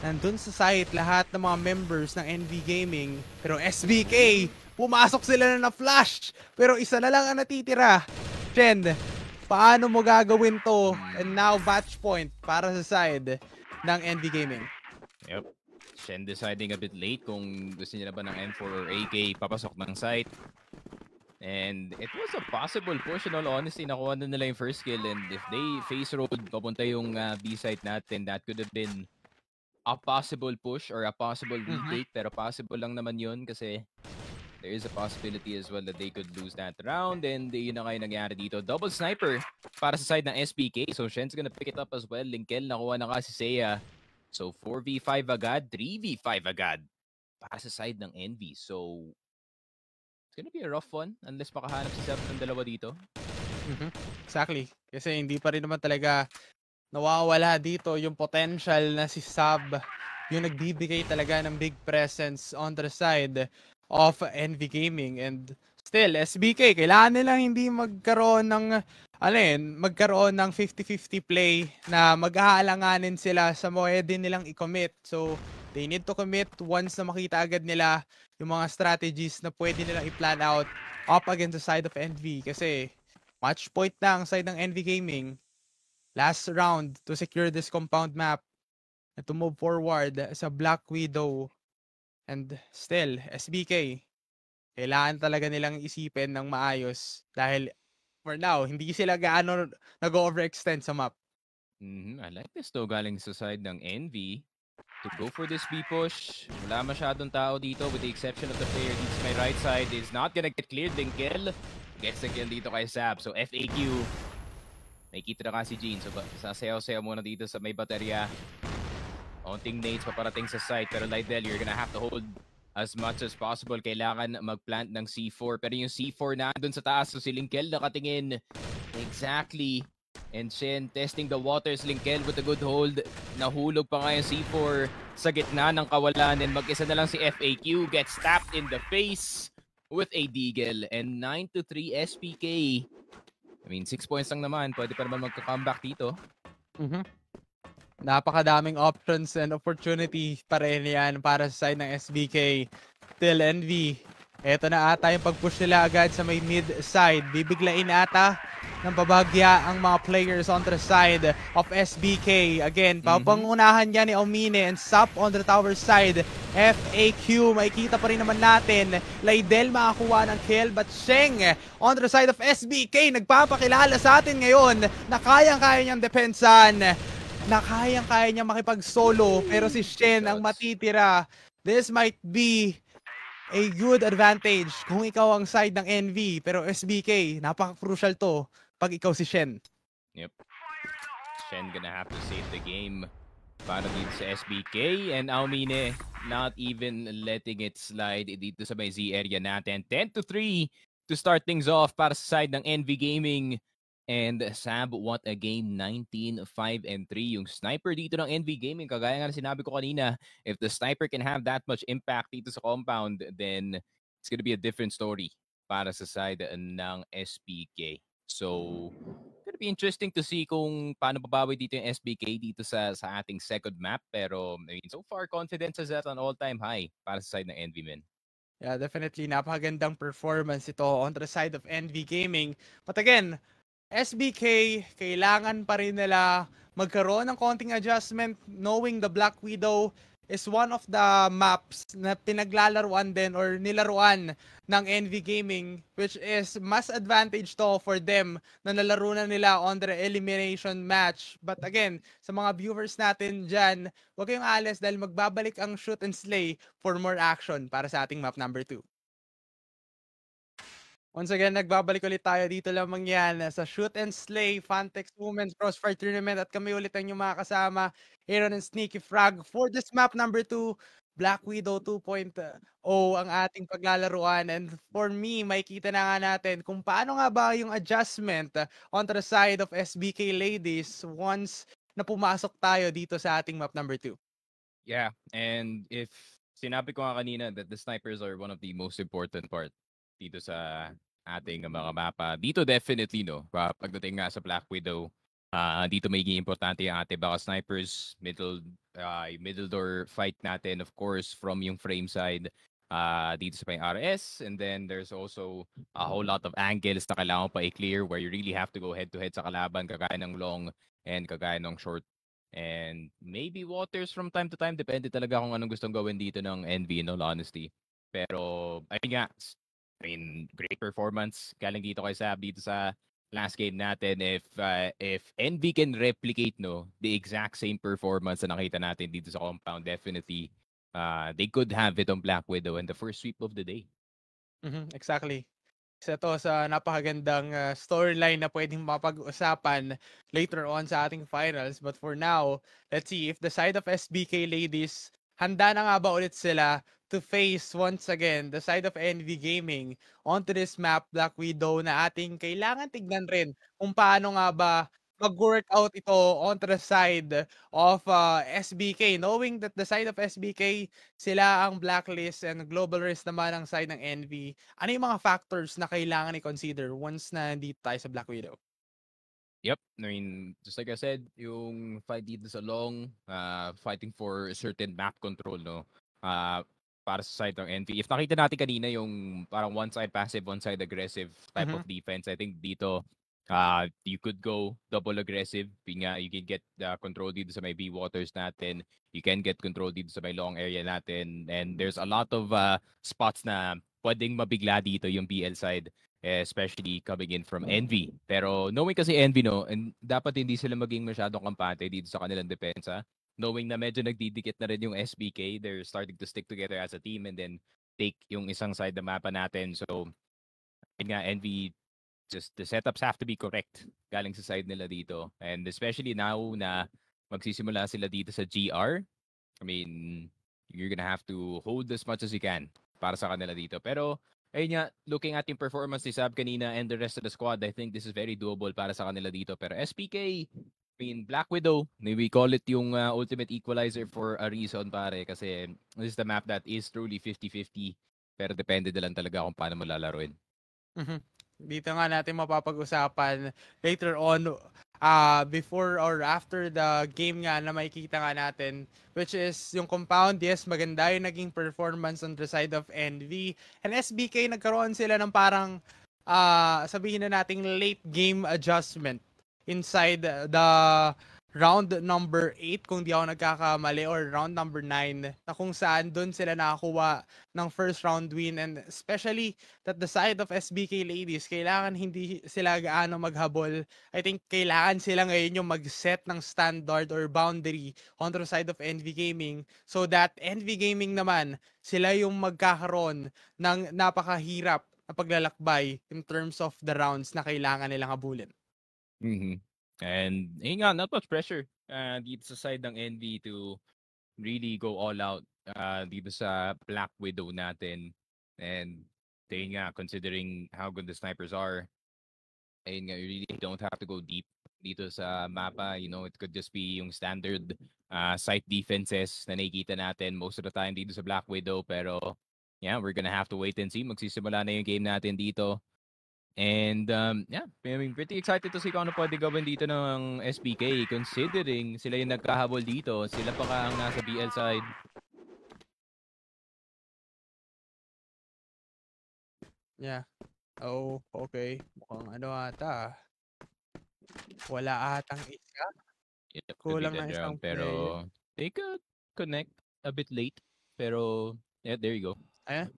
nandun sa site lahat ng mga members ng Envy Gaming. Pero SBK, pumasok sila na na-flash. Pero isa na lang ang natitira. Chen, paano mo gagawin to and now batch point para sa side ng ND Gaming. Yep. Shen deciding a bit late kung gusto niya ba ng M4 or AK papasok ng site. And it was a possible push in all honesty. Nakuha na nila yung first kill and if they face road papunta yung uh, B site natin, that could have been a possible push or a possible mm-hmm. retake. Mm-hmm. Pero possible lang naman yun kasi there is a possibility as well that they could lose that round. And yun na kayo nangyari dito. Double sniper para sa side ng SPK. So Shen's gonna pick it up as well. Linkel, nakuha na kasi si Seiya. So 4v5 agad, 3v5 agad para sa side ng Envy. So it's gonna be a rough one unless makahanap si Seb ng dalawa dito. mm Exactly. Kasi hindi pa rin naman talaga nawawala dito yung potential na si Sab yung nagbibigay talaga ng big presence on the side of NV Gaming and still SBK kailangan nila hindi magkaroon ng ano yun, magkaroon ng 50-50 play na mag-aalanganin sila sa pwede nilang i-commit. So, they need to commit once na makita agad nila yung mga strategies na pwede nilang i-plan out up against the side of NV. Kasi, match point na ang side ng NV Gaming. Last round to secure this compound map and to move forward sa Black Widow And still, SBK, kailangan talaga nilang isipin ng maayos dahil for now, hindi sila gaano nag-overextend sa map. Mm-hmm. I like this though, galing sa side ng Envy. To go for this B-push, wala masyadong tao dito with the exception of the player dito sa my right side is not gonna get cleared. din kill. gets the kill dito kay Sab. So FAQ, may nakikita na nga si Jean. So sasayaw-sayaw muna dito sa may baterya. Onting nades paparating sa site pero Lydell, you're gonna have to hold as much as possible. Kailangan magplant ng C4. Pero yung C4 na doon sa taas, so si Linkel nakatingin. Exactly. And Shen testing the waters. Linkel with a good hold. Nahulog pa nga yung C4 sa gitna ng kawalan. And mag-isa na lang si FAQ. Gets tapped in the face with a deagle. And 9 to 3 SPK. I mean, 6 points lang naman. Pwede pa naman magka-comeback dito. Mm-hmm napakadaming options and opportunity pa rin yan para sa side ng SBK till NV. Ito na ata yung pag-push nila agad sa may mid side. Bibiglain ata ng babagya ang mga players on the side of SBK. Again, mhm. papangunahan niya ni Omine and Sap on the tower side. FAQ, makikita pa rin naman natin. Laidel makakuha ng kill but Sheng on the side of SBK nagpapakilala sa atin ngayon na kayang-kaya niyang depensan na kayang-kaya niya makipag-solo pero si Shen ang matitira. This might be a good advantage kung ikaw ang side ng NV pero SBK, napaka-crucial to pag ikaw si Shen. Yep. Shen gonna have to save the game para dito sa SBK and Aumine not even letting it slide dito sa may Z area natin. 10 to 3 to start things off para sa side ng NV Gaming. And Sab, what a game. 19-5 and 3 yung sniper dito ng NV Gaming. Kagaya nga sinabi ko kanina, if the sniper can have that much impact dito sa compound, then it's gonna be a different story para sa side ng SPK. So, gonna be interesting to see kung paano babawi dito yung SBK dito sa sa ating second map. Pero, I mean, so far, confidence is at an all-time high para sa side ng NV men. Yeah, definitely. Napakagandang performance ito on the side of NV Gaming. But again, SBK, kailangan pa rin nila magkaroon ng konting adjustment knowing the Black Widow is one of the maps na pinaglalaruan din or nilaruan ng NV Gaming which is mas advantage to for them na nalaro na nila on the elimination match. But again, sa mga viewers natin dyan, huwag kayong alis dahil magbabalik ang shoot and slay for more action para sa ating map number 2. Once again, nagbabalik ulit tayo dito lamang yan sa Shoot and Slay Fantex Women's Crossfire Tournament at kami ulit ang inyong mga kasama, Aaron and Sneaky Frog. For this map number 2, Black Widow 2.0 ang ating paglalaruan. And for me, makikita na nga natin kung paano nga ba yung adjustment on the side of SBK Ladies once na pumasok tayo dito sa ating map number 2. Yeah, and if sinabi ko nga kanina that the snipers are one of the most important part dito sa ating mga mapa. Dito definitely, no, pagdating nga sa Black Widow, uh, dito may importante ang ating baka snipers, middle, uh, middle door fight natin, of course, from yung frame side uh, dito sa may RS. And then there's also a whole lot of angles na kailangan pa i-clear where you really have to go head-to-head sa kalaban, kagaya ng long and kagaya ng short. And maybe waters from time to time. Depende talaga kung anong gustong gawin dito ng NV, in all honesty. Pero, ayun nga, I mean, great performance galing dito kay Sab dito sa last game natin if uh, if NV can replicate no the exact same performance na nakita natin dito sa compound definitely uh, they could have it on Black Widow in the first sweep of the day. Mm-hmm, exactly. Isa to sa napakagandang uh, storyline na pwedeng mapag-usapan later on sa ating finals. But for now, let's see if the side of SBK ladies, handa na nga ba ulit sila to face once again the side of NV Gaming onto this map Black Widow na ating kailangan tignan rin kung paano nga ba mag-workout ito onto the side of uh, SBK knowing that the side of SBK sila ang blacklist and global risk naman ang side ng NV ano yung mga factors na kailangan i-consider once na dito tayo sa Black Widow Yep. I mean, just like I said, yung fight dito sa long, uh, fighting for certain map control, no? Uh, para sa side ng NP. If nakita natin kanina yung parang one-side passive, one-side aggressive type mm-hmm. of defense, I think dito uh, you could go double aggressive. Pinga, you can get uh, control dito sa may B waters natin. You can get control dito sa may long area natin. And there's a lot of uh, spots na pwedeng mabigla dito yung BL side especially coming in from Envy. Pero knowing kasi Envy, no, and dapat hindi sila maging masyadong kampante dito sa kanilang depensa knowing na medyo nagdidikit na rin yung SBK, they're starting to stick together as a team and then take yung isang side na mapa natin. So, yun nga, NV, just the setups have to be correct galing sa side nila dito. And especially now na magsisimula sila dito sa GR, I mean, you're gonna have to hold as much as you can para sa kanila dito. Pero, ayun nga, looking at yung performance ni Sab kanina and the rest of the squad, I think this is very doable para sa kanila dito. Pero SPK, mean, Black Widow, we call it yung uh, ultimate equalizer for a reason, pare. Kasi this is the map that is truly 50-50. Pero depende na lang talaga kung paano mo lalaroin. Mm-hmm. Dito nga natin mapapag-usapan later on uh, before or after the game nga na makikita nga natin which is yung compound yes maganda yung naging performance on the side of NV and SBK nagkaroon sila ng parang uh, sabihin na nating late game adjustment inside the round number 8 kung di ako nagkakamali or round number 9 na kung saan doon sila nakakuha ng first round win and especially that the side of SBK ladies kailangan hindi sila gaano maghabol I think kailangan sila ngayon yung mag-set ng standard or boundary on the side of NV Gaming so that NV Gaming naman sila yung magkakaroon ng napakahirap na paglalakbay in terms of the rounds na kailangan nilang habulin Mhm. And ayun nga, not much pressure uh, dito sa side ng NV to really go all out uh, dito sa Black Widow natin. And ayun nga, considering how good the snipers are, ayun nga, you really don't have to go deep dito sa mapa. You know, it could just be yung standard uh, site defenses na nakikita natin most of the time dito sa Black Widow. Pero yeah, we're gonna have to wait and see. Magsisimula na yung game natin dito. And um, yeah, I mean, pretty excited to see kung ano pwede gawin dito ng SPK considering sila yung nagkahabol dito, sila pa ka ang nasa BL side. Yeah. Oh, okay. Mukhang ano ata. Wala atang isa. Yep, Kulang na isang round, Pero play. they could connect a bit late. Pero yeah, there you go. Ayan.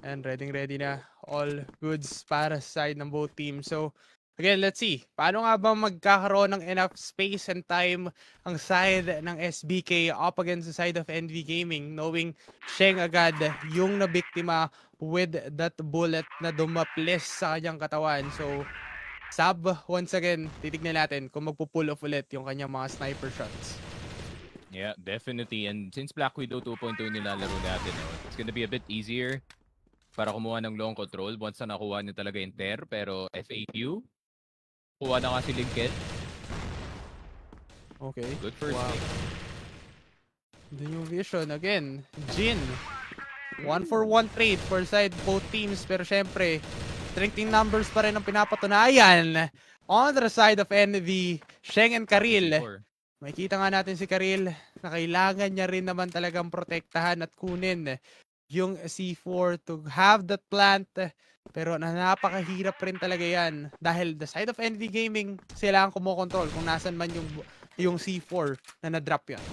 And ready ready na all goods para sa side ng both teams. So again, let's see. Paano nga ba magkakaroon ng enough space and time ang side ng SBK up against the side of NV Gaming knowing Sheng agad yung nabiktima with that bullet na dumaples sa kanyang katawan. So Sab, once again, titignan natin kung magpo-pull off ulit yung kanyang mga sniper shots. Yeah, definitely. And since Black Widow 2.2 nilalaro natin, no, it's gonna be a bit easier para kumuha ng long control. Once na nakuha niya talaga yung Ter, pero FAQ. Kuha na nga si Linket. Okay. Good first wow. pick. The new vision again. Jin. One for one trade for side both teams. Pero syempre, strengthening numbers pa rin ang pinapatunayan on the side of NV, Sheng and Karil. Makikita nga natin si Karil na kailangan niya rin naman talagang protektahan at kunin yung C4 to have that plant. Pero na napakahirap rin talaga yan dahil the side of ND Gaming sila ang kumokontrol kung nasan man yung yung C4 na na-drop yan.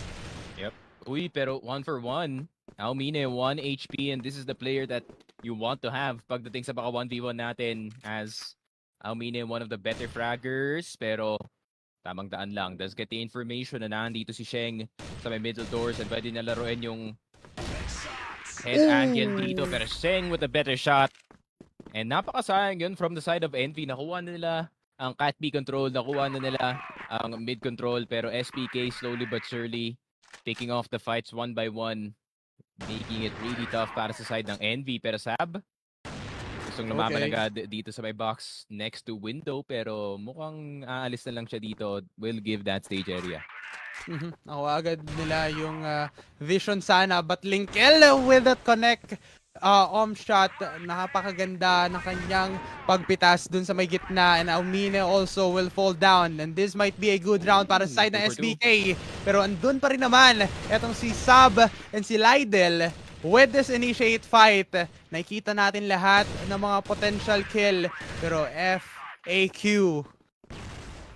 Yep. Uy, pero one for one. Almine, 1 HP and this is the player that you want to have pagdating sa baka 1v1 natin as Almine, one of the better fraggers. Pero tamang daan lang. Does get the information na nandito si Sheng sa may middle doors and pwede na laruin yung head Ooh. dito, pero Sheng with a better shot. And napakasayang yun from the side of Envy. Nakuha na nila ang Cat B control, nakuha na nila ang mid control, pero SPK slowly but surely taking off the fights one by one, making it really tough para sa side ng Envy. Pero Sab, Gustong lumamalaga okay. dito sa may box next to window pero mukhang aalis na lang siya dito. We'll give that stage area. Mm-hmm. Ako agad nila yung uh, vision sana but Linkel with that connect uh, om shot. Napakaganda ng kanyang pagpitas dun sa may gitna. And Almine also will fall down. And this might be a good round para sa mm, side ng SBK. Pero andun pa rin naman etong si Sab and si Lydell with this initiate fight, nakita natin lahat ng mga potential kill. Pero FAQ,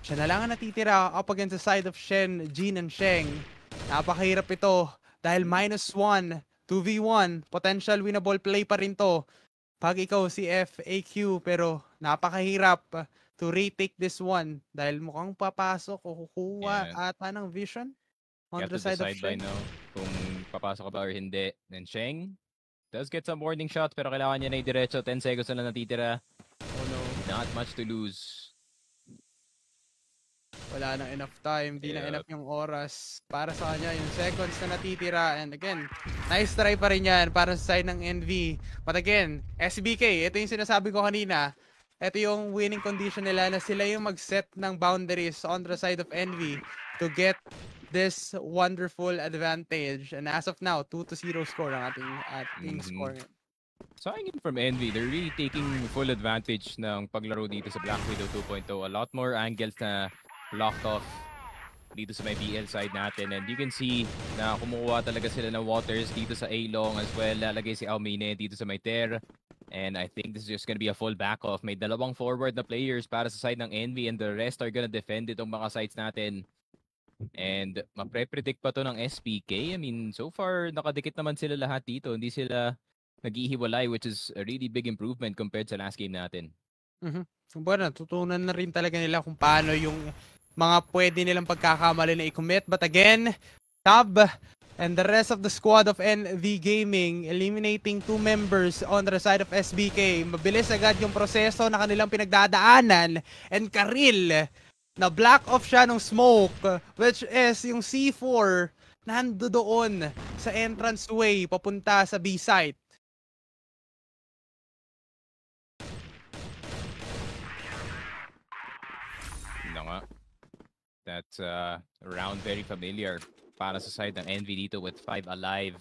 siya na lang ang natitira up against the side of Shen, Jin, and Sheng. Napakahirap ito dahil minus 1, 2v1, potential winnable play pa rin to. Pag ikaw si FAQ pero napakahirap to retake this one dahil mukhang papasok o kukuha yeah. ata ng vision on the side of Shen. By now, kung papasok ka ba or hindi. Then Sheng does get some warning shot pero kailangan niya na i-diretso. 10 seconds na lang natitira. Oh no. Not much to lose. Wala nang enough time, di yeah. na enough yung oras para sa kanya, yung seconds na natitira. And again, nice try pa rin yan para sa side ng NV. But again, SBK, ito yung sinasabi ko kanina, ito yung winning condition nila na sila yung mag-set ng boundaries on the side of Envy to get this wonderful advantage. And as of now, 2 to 0 score ang ating, ating mm-hmm. score. Sa akin from Envy, they're really taking full advantage ng paglaro dito sa Black Widow 2.0. A lot more angles na locked off dito sa may BL side natin. And you can see na kumukuha talaga sila ng waters dito sa A-Long as well. Lalagay si Almine dito sa may Ter. And I think this is just gonna be a full back off. May dalawang forward na players para sa side ng Envy and the rest are gonna defend itong mga sides natin. And mapre-predict pa to ng SPK. I mean, so far, nakadikit naman sila lahat dito. Hindi sila nag-ihiwalay, which is a really big improvement compared sa last game natin. Mm-hmm. Kumbaga, well, natutunan na rin talaga nila kung paano yung mga pwede nilang pagkakamali na i-commit. But again, Tab and the rest of the squad of NV Gaming eliminating two members on the side of SBK. Mabilis agad yung proseso na kanilang pinagdadaanan. And Karil, na black off siya ng smoke which is yung C4 nando doon sa entrance way papunta sa B site. Yun nga. That uh, round very familiar para sa side ng Envy dito with 5 alive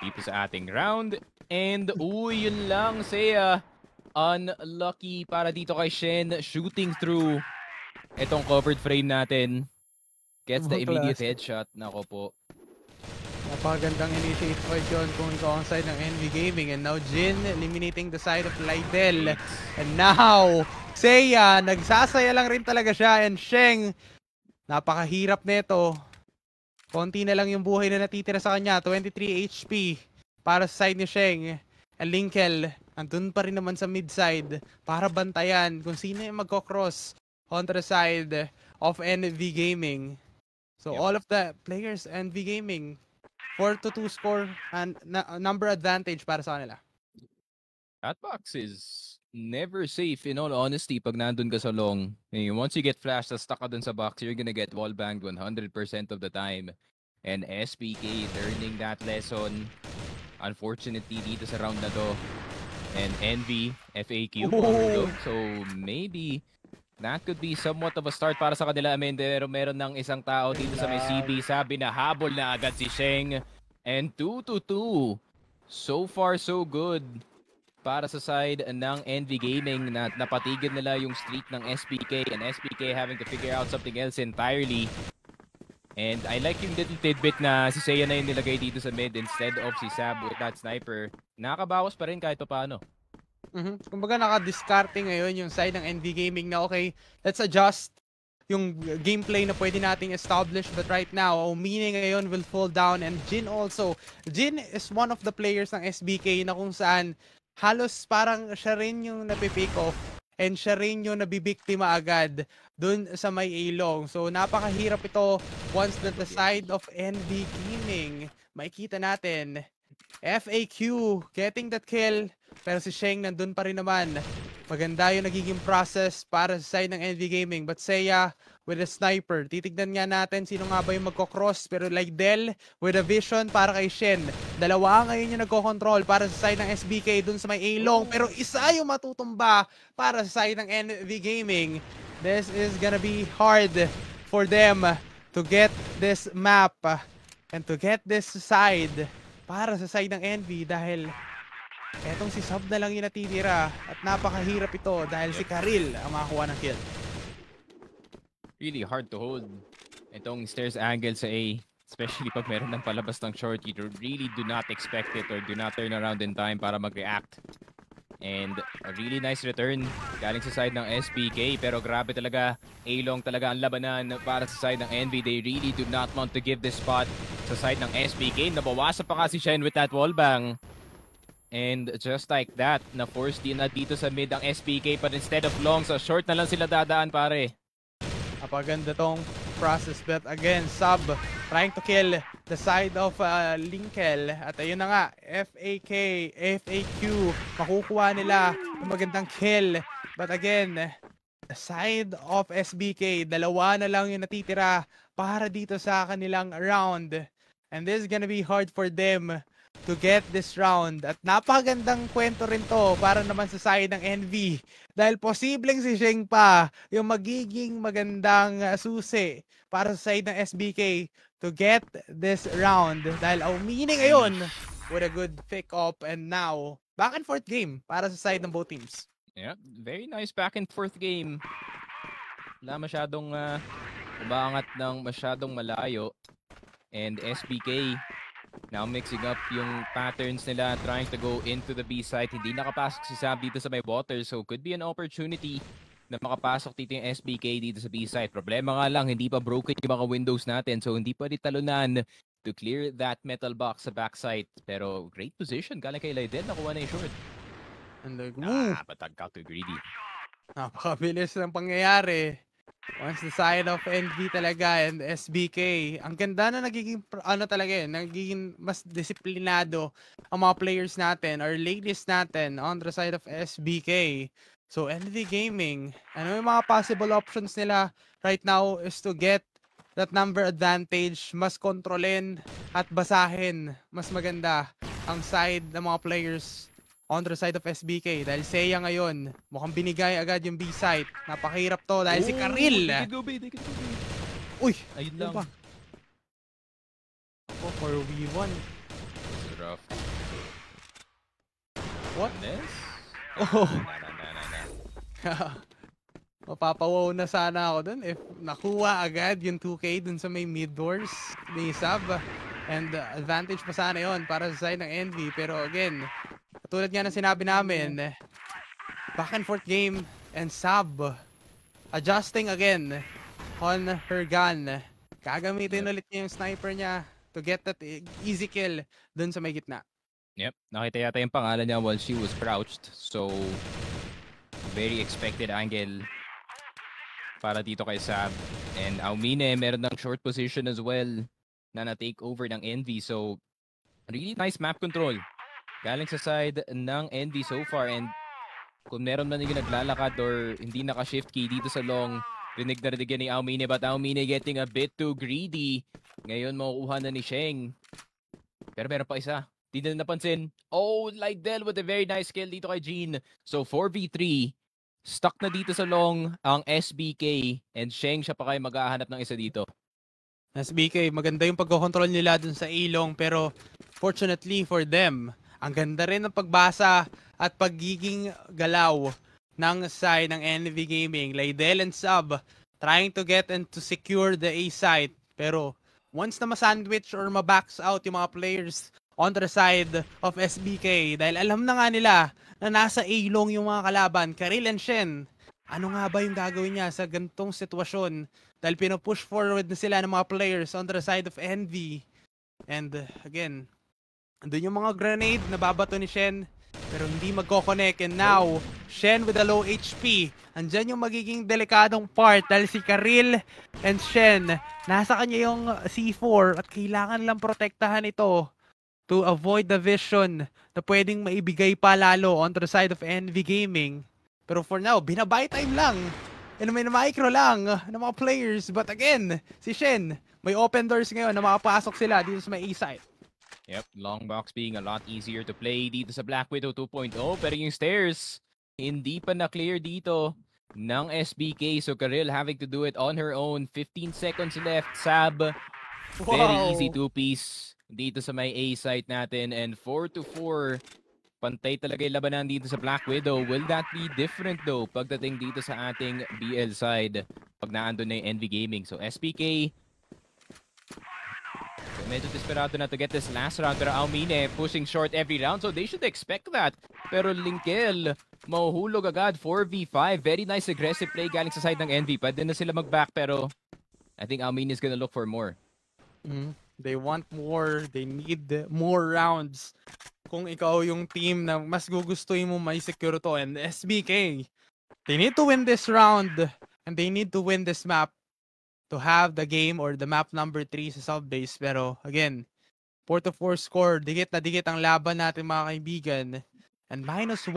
dito sa ating round. And uy, yun lang, Seiya. Unlucky para dito kay Shen shooting through Itong covered frame natin gets the immediate headshot. Nako po. Napagandang initiate fight yun kung ikaw ang side ng NV Gaming. And now Jin eliminating the side of Lydell. And now, Xeya, nagsasaya lang rin talaga siya. And Sheng, napakahirap nito. Konti na lang yung buhay na natitira sa kanya. 23 HP para sa side ni Sheng. And Linkel, andun pa rin naman sa mid side para bantayan kung sino yung magkocross On the side of NV Gaming. So yep. all of the players NV Gaming 4 to 2 score and number advantage para sa nila. That box is never safe in all honesty pag nandun ka sa long. Eh, once you get flashed, stuck ka dun sa box, you're gonna get wall banged 100% of the time. And SPK learning that lesson. Unfortunately, dito sa round na to. And Envy, FAQ, oh. so maybe That could be somewhat of a start para sa kanila, Amende. Pero meron ng isang tao dito sa may CB. Sabi na habol na agad si Sheng. And 2 to 2. So far, so good. Para sa side ng Envy Gaming na napatigil nila yung streak ng SPK. And SPK having to figure out something else entirely. And I like yung little tidbit na si Seiya na yung nilagay dito sa mid instead of si Sab with that sniper. Nakabawas pa rin kahit pa paano. Mm-hmm. Kumbaga naka-discarte ngayon yung side ng ND Gaming na okay, let's adjust yung gameplay na pwede nating establish but right now, Omine ngayon will fall down and Jin also. Jin is one of the players ng SBK na kung saan halos parang siya rin yung napipick off and siya rin yung nabibiktima agad dun sa may ilong. So napakahirap ito once that the side of ND Gaming makikita natin FAQ, getting that kill. Pero si Sheng nandun pa rin naman. Maganda yung nagiging process para sa side ng NV Gaming. But Seiya with a sniper. Titignan nga natin sino nga ba yung magkocross. Pero like Del with a vision para kay Shen. Dalawa ngayon yung nagkocontrol para sa side ng SBK dun sa may A-Long. Pero isa yung matutumba para sa side ng NV Gaming. This is gonna be hard for them to get this map and to get this side para sa side ng Envy dahil etong si Sub na lang yung natitira at napakahirap ito dahil si Karil ang makakuha ng kill. Really hard to hold itong stairs angle sa A especially pag meron ng palabas ng shorty, you really do not expect it or do not turn around in time para mag-react And a really nice return galing sa side ng SPK. Pero grabe talaga, Along talaga ang labanan para sa side ng Envy. They really do not want to give this spot sa side ng SPK. Nabawasan pa kasi siya with that wallbang. And just like that, na-force din na dito sa mid ang SPK. But instead of long, sa so short na lang sila dadaan pare. Apaganda tong process but again sub trying to kill the side of uh, Linkel at ayun na nga FAK FAQ makukuha nila ng magandang kill but again the side of SBK dalawa na lang yung natitira para dito sa kanilang round and this is gonna be hard for them to get this round. At napakagandang kwento rin to para naman sa side ng NV. Dahil posibleng si Sheng pa yung magiging magandang uh, susi para sa side ng SBK to get this round. Dahil umini ngayon with a good pick up and now back and forth game para sa side ng both teams. Yeah, very nice back and forth game. Wala masyadong uh, umangat ng masyadong malayo. And SBK Now mixing up yung patterns nila, trying to go into the B site. Hindi nakapasok si Sam dito sa may water, so could be an opportunity na makapasok dito yung SBK dito sa B site. Problema nga lang, hindi pa broken yung mga windows natin, so hindi pa rin talunan to clear that metal box sa site. Pero great position, galing kay Laiden, nakuha na yung short. And like, woo! Ah, patag ka to greedy. Napakabilis ng pangyayari. Once the side of NV talaga and SBK, ang ganda na nagiging ano talaga yun, eh, nagiging mas disiplinado ang mga players natin or ladies natin on the side of SBK. So NV Gaming, ano yung mga possible options nila right now is to get that number advantage, mas kontrolin at basahin, mas maganda ang side ng mga players on the side of SBK dahil Seiya ngayon mukhang binigay agad yung B-site napakahirap to dahil Ooh, si Karil they can go B they can go B uy ayun lang pa. ako for V1 rough what? This? oh mapapawaw na sana ako dun if nakuha agad yung 2k dun sa may mid doors ni Sab and uh, advantage pa sana yon para sa side ng Envy pero again Katulad nga ng sinabi namin, back and forth game and sub adjusting again on her gun. Kagamitin yep. ulit niya yung sniper niya to get that easy kill dun sa may gitna. Yep. Nakita yata yung pangalan niya while she was crouched. So, very expected angle para dito kay Sab. And Aumine, meron ng short position as well na na-take over ng Envy. So, really nice map control galing sa side ng ND so far and kung meron man yung naglalakad or hindi naka-shift key dito sa long, rinig na rinig ni Aomine but Aomine getting a bit too greedy. Ngayon makukuha na ni Sheng. Pero meron pa isa. Di na napansin. Oh, Lydell with a very nice kill dito kay Jean. So 4v3. Stuck na dito sa long ang SBK and Sheng siya pa kayo maghahanap ng isa dito. SBK, maganda yung pagkocontrol nila dun sa A long pero fortunately for them, ang ganda rin ng pagbasa at pagiging galaw ng side ng NV Gaming. Laydel and Sub trying to get and to secure the A site. Pero once na ma-sandwich or ma-backs out yung mga players on the side of SBK dahil alam na nga nila na nasa A long yung mga kalaban, Karil and Shen. Ano nga ba yung gagawin niya sa gantong sitwasyon dahil pinupush forward na sila ng mga players on the side of Envy. And again, doon yung mga grenade, nababato ni Shen, pero hindi magko-connect. And now, Shen with a low HP. Andyan yung magiging delikadong part dahil si Karil and Shen, nasa kanya yung C4 at kailangan lang protektahan ito to avoid the vision na pwedeng maibigay pa lalo onto the side of NV Gaming. Pero for now, binabay time lang. And may micro lang ng mga players. But again, si Shen, may open doors ngayon na makapasok sila dito sa may A-side. E Yep, long box being a lot easier to play dito sa Black Widow 2.0. Pero yung stairs, hindi pa na-clear dito ng SBK. So Karil having to do it on her own. 15 seconds left. Sab, wow. very easy two-piece dito sa may A site natin. And 4 to 4, pantay talaga yung labanan dito sa Black Widow. Will that be different though pagdating dito sa ating BL side pag naandun na yung Envy Gaming? So SBK, So medyo desperado na to get this last round. Pero Aumine pushing short every round. So they should expect that. Pero Linkel, mahuhulog agad. 4v5. Very nice aggressive play galing sa side ng Envy. Pwede na sila mag-back pero I think Aumine is gonna look for more. Mm, they want more. They need more rounds. Kung ikaw yung team na mas gugustuhin mo may secure to. And SBK, they need to win this round. And they need to win this map to have the game or the map number 3 sa sub base pero again 4 to 4 score dikit na dikit ang laban natin mga kaibigan and minus 1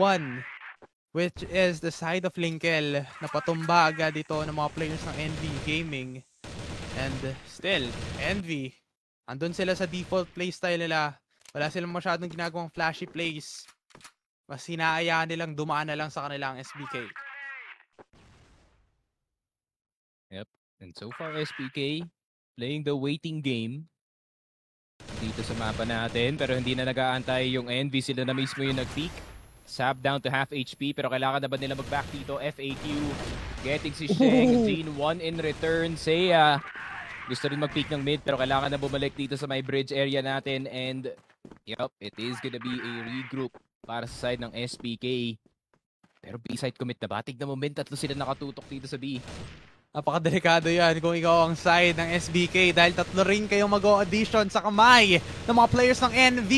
which is the side of Linkel na patumba agad dito ng mga players ng NV Gaming and still NV andun sila sa default playstyle nila wala silang masyadong ginagawang flashy plays mas hinaayaan nilang dumaan na lang sa kanilang SBK Yep. And so far, SPK playing the waiting game dito sa mapa natin. Pero hindi na nag-aantay yung Envy. Sila na mismo yung nag-peak. Sab down to half HP. Pero kailangan na ba nila mag-back dito? FAQ getting si Sheng. Zin one in return. Seiya gusto rin mag-peak ng mid pero kailangan na bumalik dito sa may bridge area natin and yep, it is gonna be a regroup para sa side ng SPK. Pero B-side commit na ba? Tignan mo, men, tatlo sila nakatutok dito sa B. Napakadelikado yan kung ikaw ang side ng SBK dahil tatlo rin kayong mag-audition sa kamay ng mga players ng NV.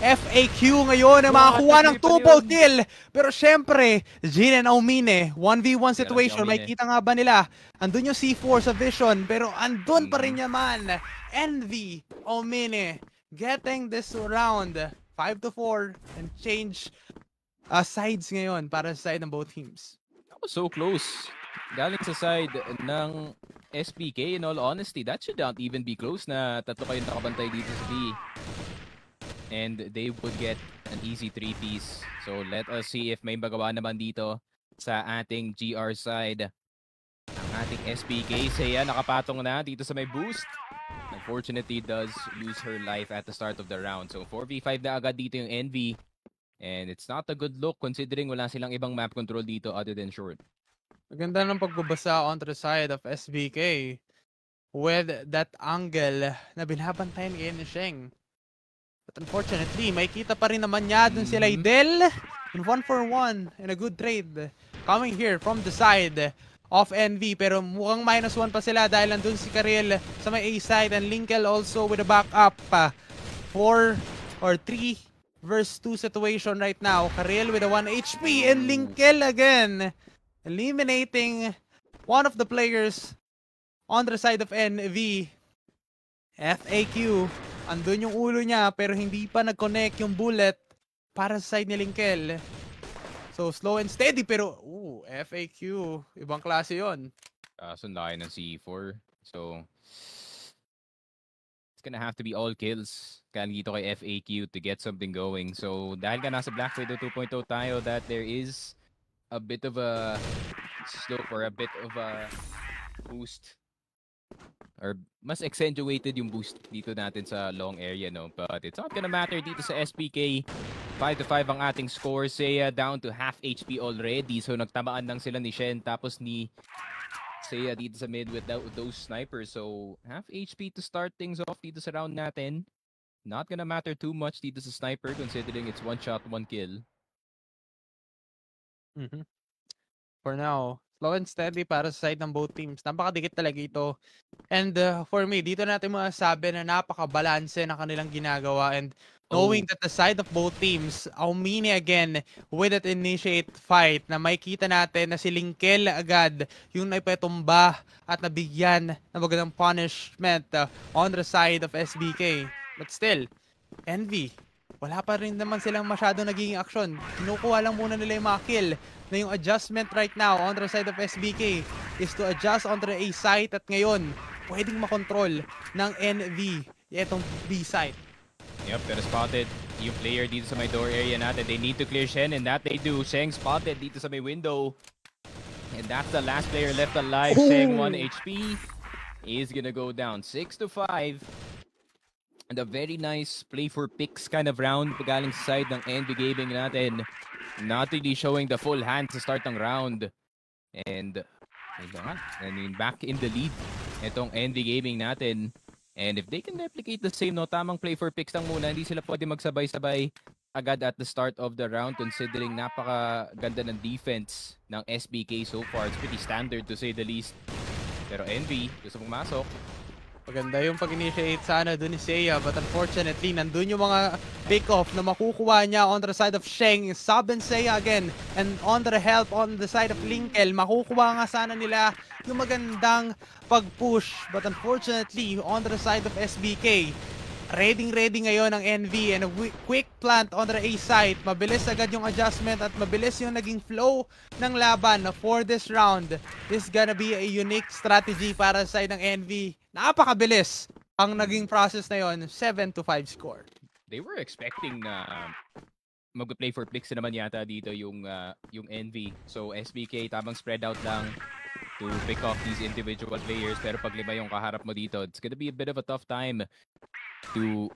FAQ ngayon na makakuha ng tubo ball kill. Pero syempre, Jin and Omine, 1v1 situation. May kita nga ba nila? Andun yung C4 sa vision, pero andun pa rin mm. naman. NV, Omine, getting this round. 5 to 4 and change uh, sides ngayon para sa side ng both teams. That was so close galing sa side ng SPK, in all honesty, that should not even be close na tatlo kayong nakabantay dito sa B. And they would get an easy three-piece. So let us see if may magawa naman dito sa ating GR side. Ang ating SPK, Seiya, nakapatong na dito sa may boost. Unfortunately, does lose her life at the start of the round. So 4v5 na agad dito yung Envy. And it's not a good look considering wala silang ibang map control dito other than short. Maganda ng pagbabasa on the side of SBK with that angle na binabantayan ni Ian Sheng. But unfortunately, may kita pa rin naman niya dun si mm-hmm. Laidel in 1 for 1 in a good trade. Coming here from the side of NV pero mukhang minus 1 pa sila dahil nandun si Karel sa may A side and Linkel also with a backup up pa. 4 or 3 versus 2 situation right now. Karel with a 1 HP and mm. Linkel again eliminating one of the players on the side of NV. FAQ, andun yung ulo niya pero hindi pa nag-connect yung bullet para sa side ni Linkel. So slow and steady pero ooh, FAQ, ibang klase 'yon. Uh, sundayin ng C4. So it's gonna have to be all kills kan dito kay FAQ to get something going. So dahil ka nasa Black Widow 2.0 tayo that there is a bit of a slope or a bit of a boost or mas accentuated yung boost dito natin sa long area no but it's not gonna matter dito sa SPK 5 to 5 ang ating score Seiya down to half HP already so nagtamaan lang sila ni Shen tapos ni Seiya dito sa mid with those snipers so half HP to start things off dito sa round natin not gonna matter too much dito sa sniper considering it's one shot one kill Mhm. For now, slow and steady para sa side ng both teams. Napakadikit talaga ito. And uh, for me, dito natin masasabi na napakabalanse na kanilang ginagawa and knowing oh. that the side of both teams, Aumini again with that initiate fight na may kita natin na si Linkel agad yung naipetumba at nabigyan ng magandang punishment uh, on the side of SBK. But still, Envy wala pa rin naman silang masyado naging aksyon. Kinukuha lang muna nila yung mga kill na yung adjustment right now on the side of SBK is to adjust on the A site at ngayon, pwedeng makontrol ng NV itong B site. Yep, pero spotted yung player dito sa may door area natin. They need to clear Shen and that they do. Sheng spotted dito sa may window. And that's the last player left alive. Ooh. Sheng 1 HP is gonna go down 6 to 5. And a very nice play for picks kind of round pagaling sa side ng NB Gaming natin. Not really showing the full hand sa start ng round. And, ayun nga, I mean, back in the lead itong NV Gaming natin. And if they can replicate the same, no, tamang play for picks lang muna. Hindi sila pwede magsabay-sabay agad at the start of the round considering napakaganda ng defense ng SBK so far. It's pretty standard to say the least. Pero Envy gusto pumasok. Maganda yung pag-initiate sana dun ni Seiya but unfortunately nandun yung mga pick-off na makukuha niya on the side of Sheng. Sub and Seiya again and on the help on the side of Linkel. Makukuha nga sana nila yung magandang pag-push but unfortunately on the side of SBK Reading ready ngayon ang NV and a quick plant on the A site. Mabilis agad yung adjustment at mabilis yung naging flow ng laban for this round. This is gonna be a unique strategy para sa side ng NV. Napakabilis ang naging process na yon 7 to 5 score. They were expecting na uh, mag-play for picks naman yata dito yung uh, yung NV. So SBK tamang spread out lang to pick off these individual players pero pag lima yung kaharap mo dito, it's gonna be a bit of a tough time to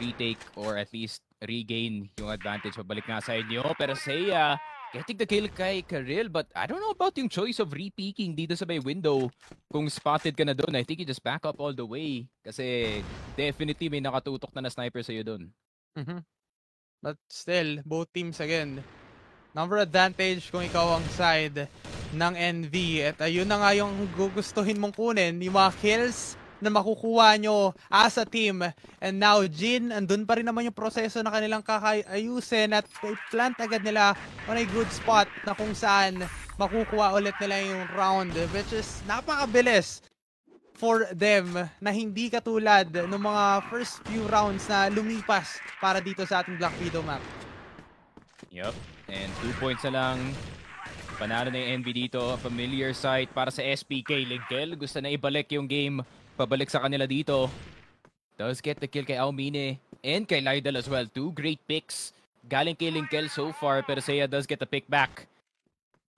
retake or at least regain yung advantage. Pabalik nga sa inyo. Pero Seiya, getting the kill kay Karil, but I don't know about yung choice of re-peeking dito sa may window. Kung spotted ka na doon, I think you just back up all the way. Kasi definitely may nakatutok na na sniper sa'yo doon. Mm -hmm. But still, both teams again, number advantage kung ikaw ang side ng NV. At ayun na nga yung gugustuhin mong kunin, yung mga kills na makukuha nyo as a team. And now, Jin, andun pa rin naman yung proseso na kanilang kakayusin at they plant agad nila on a good spot na kung saan makukuha ulit nila yung round which is napakabilis for them na hindi katulad ng mga first few rounds na lumipas para dito sa ating Black Widow map. Yup. And two points na lang. Panalo na yung NB dito. Familiar site para sa SPK. Linkel gusto na ibalik yung game Pabalik sa kanila dito. Does get the kill kay Aumine and kay Lydal as well. Two great picks. Galing kay Linkel so far pero Seiya does get the pick back.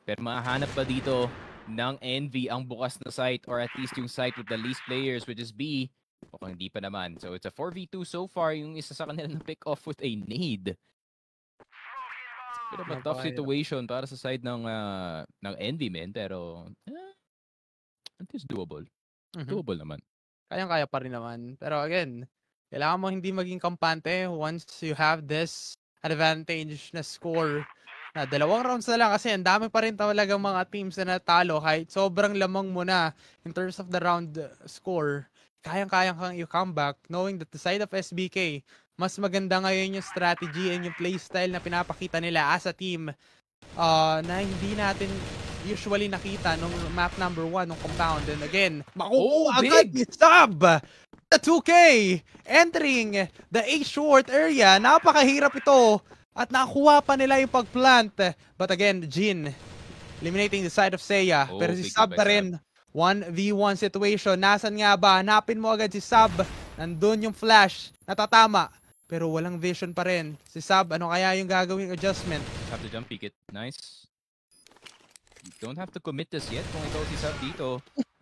Pero mahanap pa dito ng Envy ang bukas na site or at least yung site with the least players which is B. O hindi pa naman. So it's a 4v2 so far yung isa sa kanila na pick off with a nade. It's a tough situation para sa side ng uh, ng Envy men pero eh, it is doable. Mhm. Doable naman. Kayang-kaya pa rin naman. Pero again, kailangan mo hindi maging kampante once you have this advantage na score na dalawang rounds na lang kasi ang dami pa rin talagang mga teams na natalo kahit sobrang lamang mo na in terms of the round score kayang-kayang kang i comeback knowing that the side of SBK mas maganda ngayon yung strategy and yung playstyle na pinapakita nila as a team uh, na hindi natin usually nakita nung map number 1 ng compound. And again, makukuha oh, agad ni Stab! The 2K entering the H-Short area. Napakahirap ito. At nakuha pa nila yung pagplant. But again, Jin eliminating the side of Seiya. Oh, Pero si Sub na rin. 1v1 situation. Nasaan nga ba? Hanapin mo agad si Sub. Nandun yung flash. Natatama. Pero walang vision pa rin. Si Sub, ano kaya yung gagawing adjustment? Have to jump, pick it. Nice don't have to commit this yet kung ikaw si Sab dito.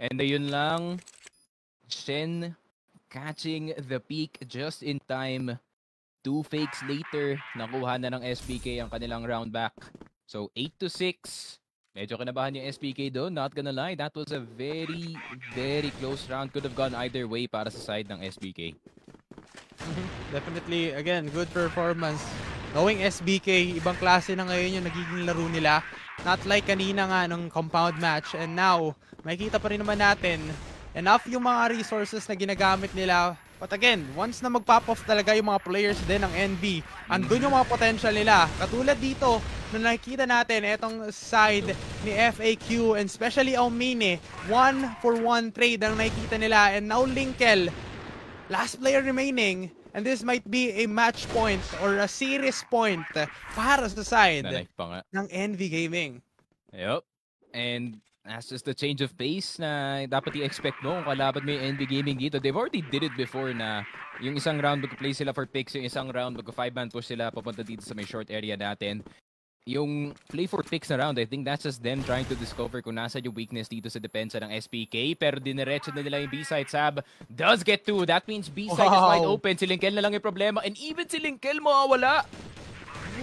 And ayun lang, Shen catching the peak just in time. Two fakes later, nakuha na ng SBK ang kanilang round back. So 8 to 6. Medyo kinabahan yung SBK doon, not gonna lie. That was a very, very close round. Could have gone either way para sa side ng SBK. Definitely, again, good performance Knowing SBK, ibang klase na ngayon yung nagiging laro nila. Not like kanina nga nung compound match. And now, makikita pa rin naman natin, enough yung mga resources na ginagamit nila. But again, once na mag-pop off talaga yung mga players din ng NB, andun yung mga potential nila. Katulad dito, na nakikita natin itong side ni FAQ and especially Almine, one for one trade ang nakikita nila. And now Linkel, last player remaining, And this might be a match point or a series point para sa side ng Envy Gaming. Yep. And that's just the change of pace na dapat i-expect mo kung kalaban mo yung Gaming dito. They've already did it before na yung isang round magpa-play sila for picks, yung isang round magpa-five-man push sila papunta dito sa may short area natin yung play for picks na round, I think that's just them trying to discover kung nasa yung weakness dito sa depensa ng SPK. Pero dinerecho na nila yung B-side, Sab does get two. That means B-side wow. is wide open. Si Linkel na lang yung problema. And even si Linkel mawawala.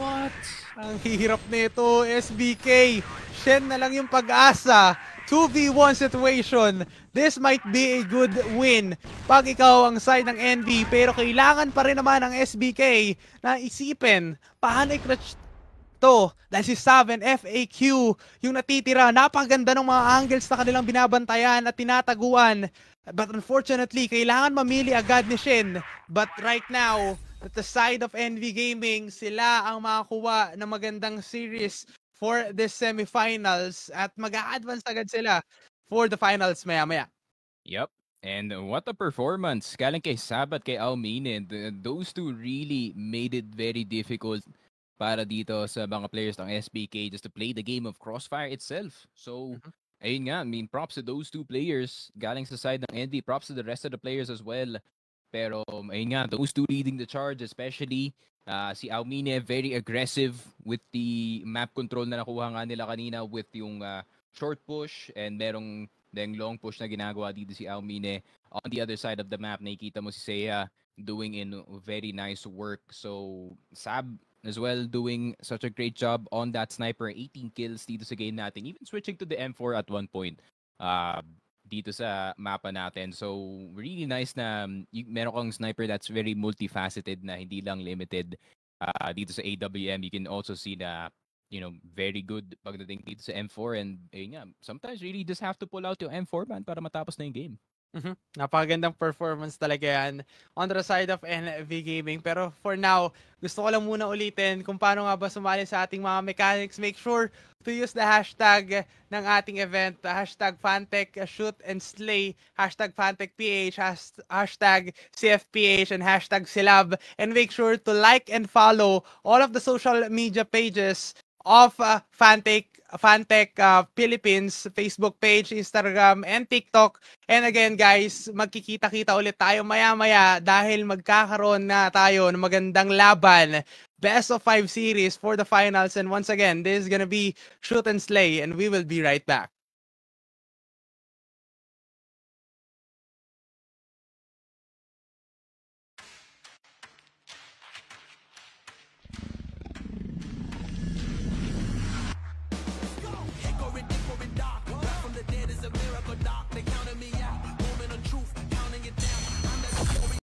What? Ang hirap nito, SBK. Shen na lang yung pag-asa. 2v1 situation. This might be a good win pag ikaw ang side ng NV pero kailangan pa rin naman ng SBK na isipin paano i-clutch to dahil si Saven FAQ yung natitira. Napakaganda ng mga angles na kanilang binabantayan at tinataguan. But unfortunately, kailangan mamili agad ni Shin. But right now, at the side of NV Gaming, sila ang makakuha ng magandang series for the semifinals at mag-a-advance agad sila for the finals maya-maya. Yep. And what a performance galing kay Sabat kay Almin those two really made it very difficult para dito sa mga players ng SBK just to play the game of Crossfire itself. So, mm-hmm. ayun nga, I mean, props to those two players galing sa side ng ND, props to the rest of the players as well. Pero, um, ayun nga, those two leading the charge, especially uh, si Almine, very aggressive with the map control na nakuha nga nila kanina with yung uh, short push and merong then long push na ginagawa dito si Almine. On the other side of the map, nakikita mo si Seiya doing in very nice work. So, Sab, as well doing such a great job on that sniper. 18 kills dito sa game natin. Even switching to the M4 at one point uh, dito sa mapa natin. So, really nice na um, y- meron kang sniper that's very multifaceted na hindi lang limited uh, dito sa AWM. You can also see na you know, very good pagdating dito sa M4 and ayun nga, sometimes really just have to pull out your M4 man para matapos na yung game. Mm-hmm. Napakagandang performance talaga yan on the side of NV Gaming. Pero for now, gusto ko lang muna ulitin kung paano nga ba sumali sa ating mga mechanics. Make sure to use the hashtag ng ating event, hashtag Fantech Shoot and Slay, hashtag Fantech PH, hashtag CFPH, and hashtag Silab. And make sure to like and follow all of the social media pages of uh, Fantech Fantech uh, Philippines Facebook page, Instagram, and TikTok. And again guys, magkikita-kita ulit tayo maya-maya dahil magkakaroon na tayo ng magandang laban. Best of 5 series for the finals. And once again, this is gonna be Shoot and Slay and we will be right back.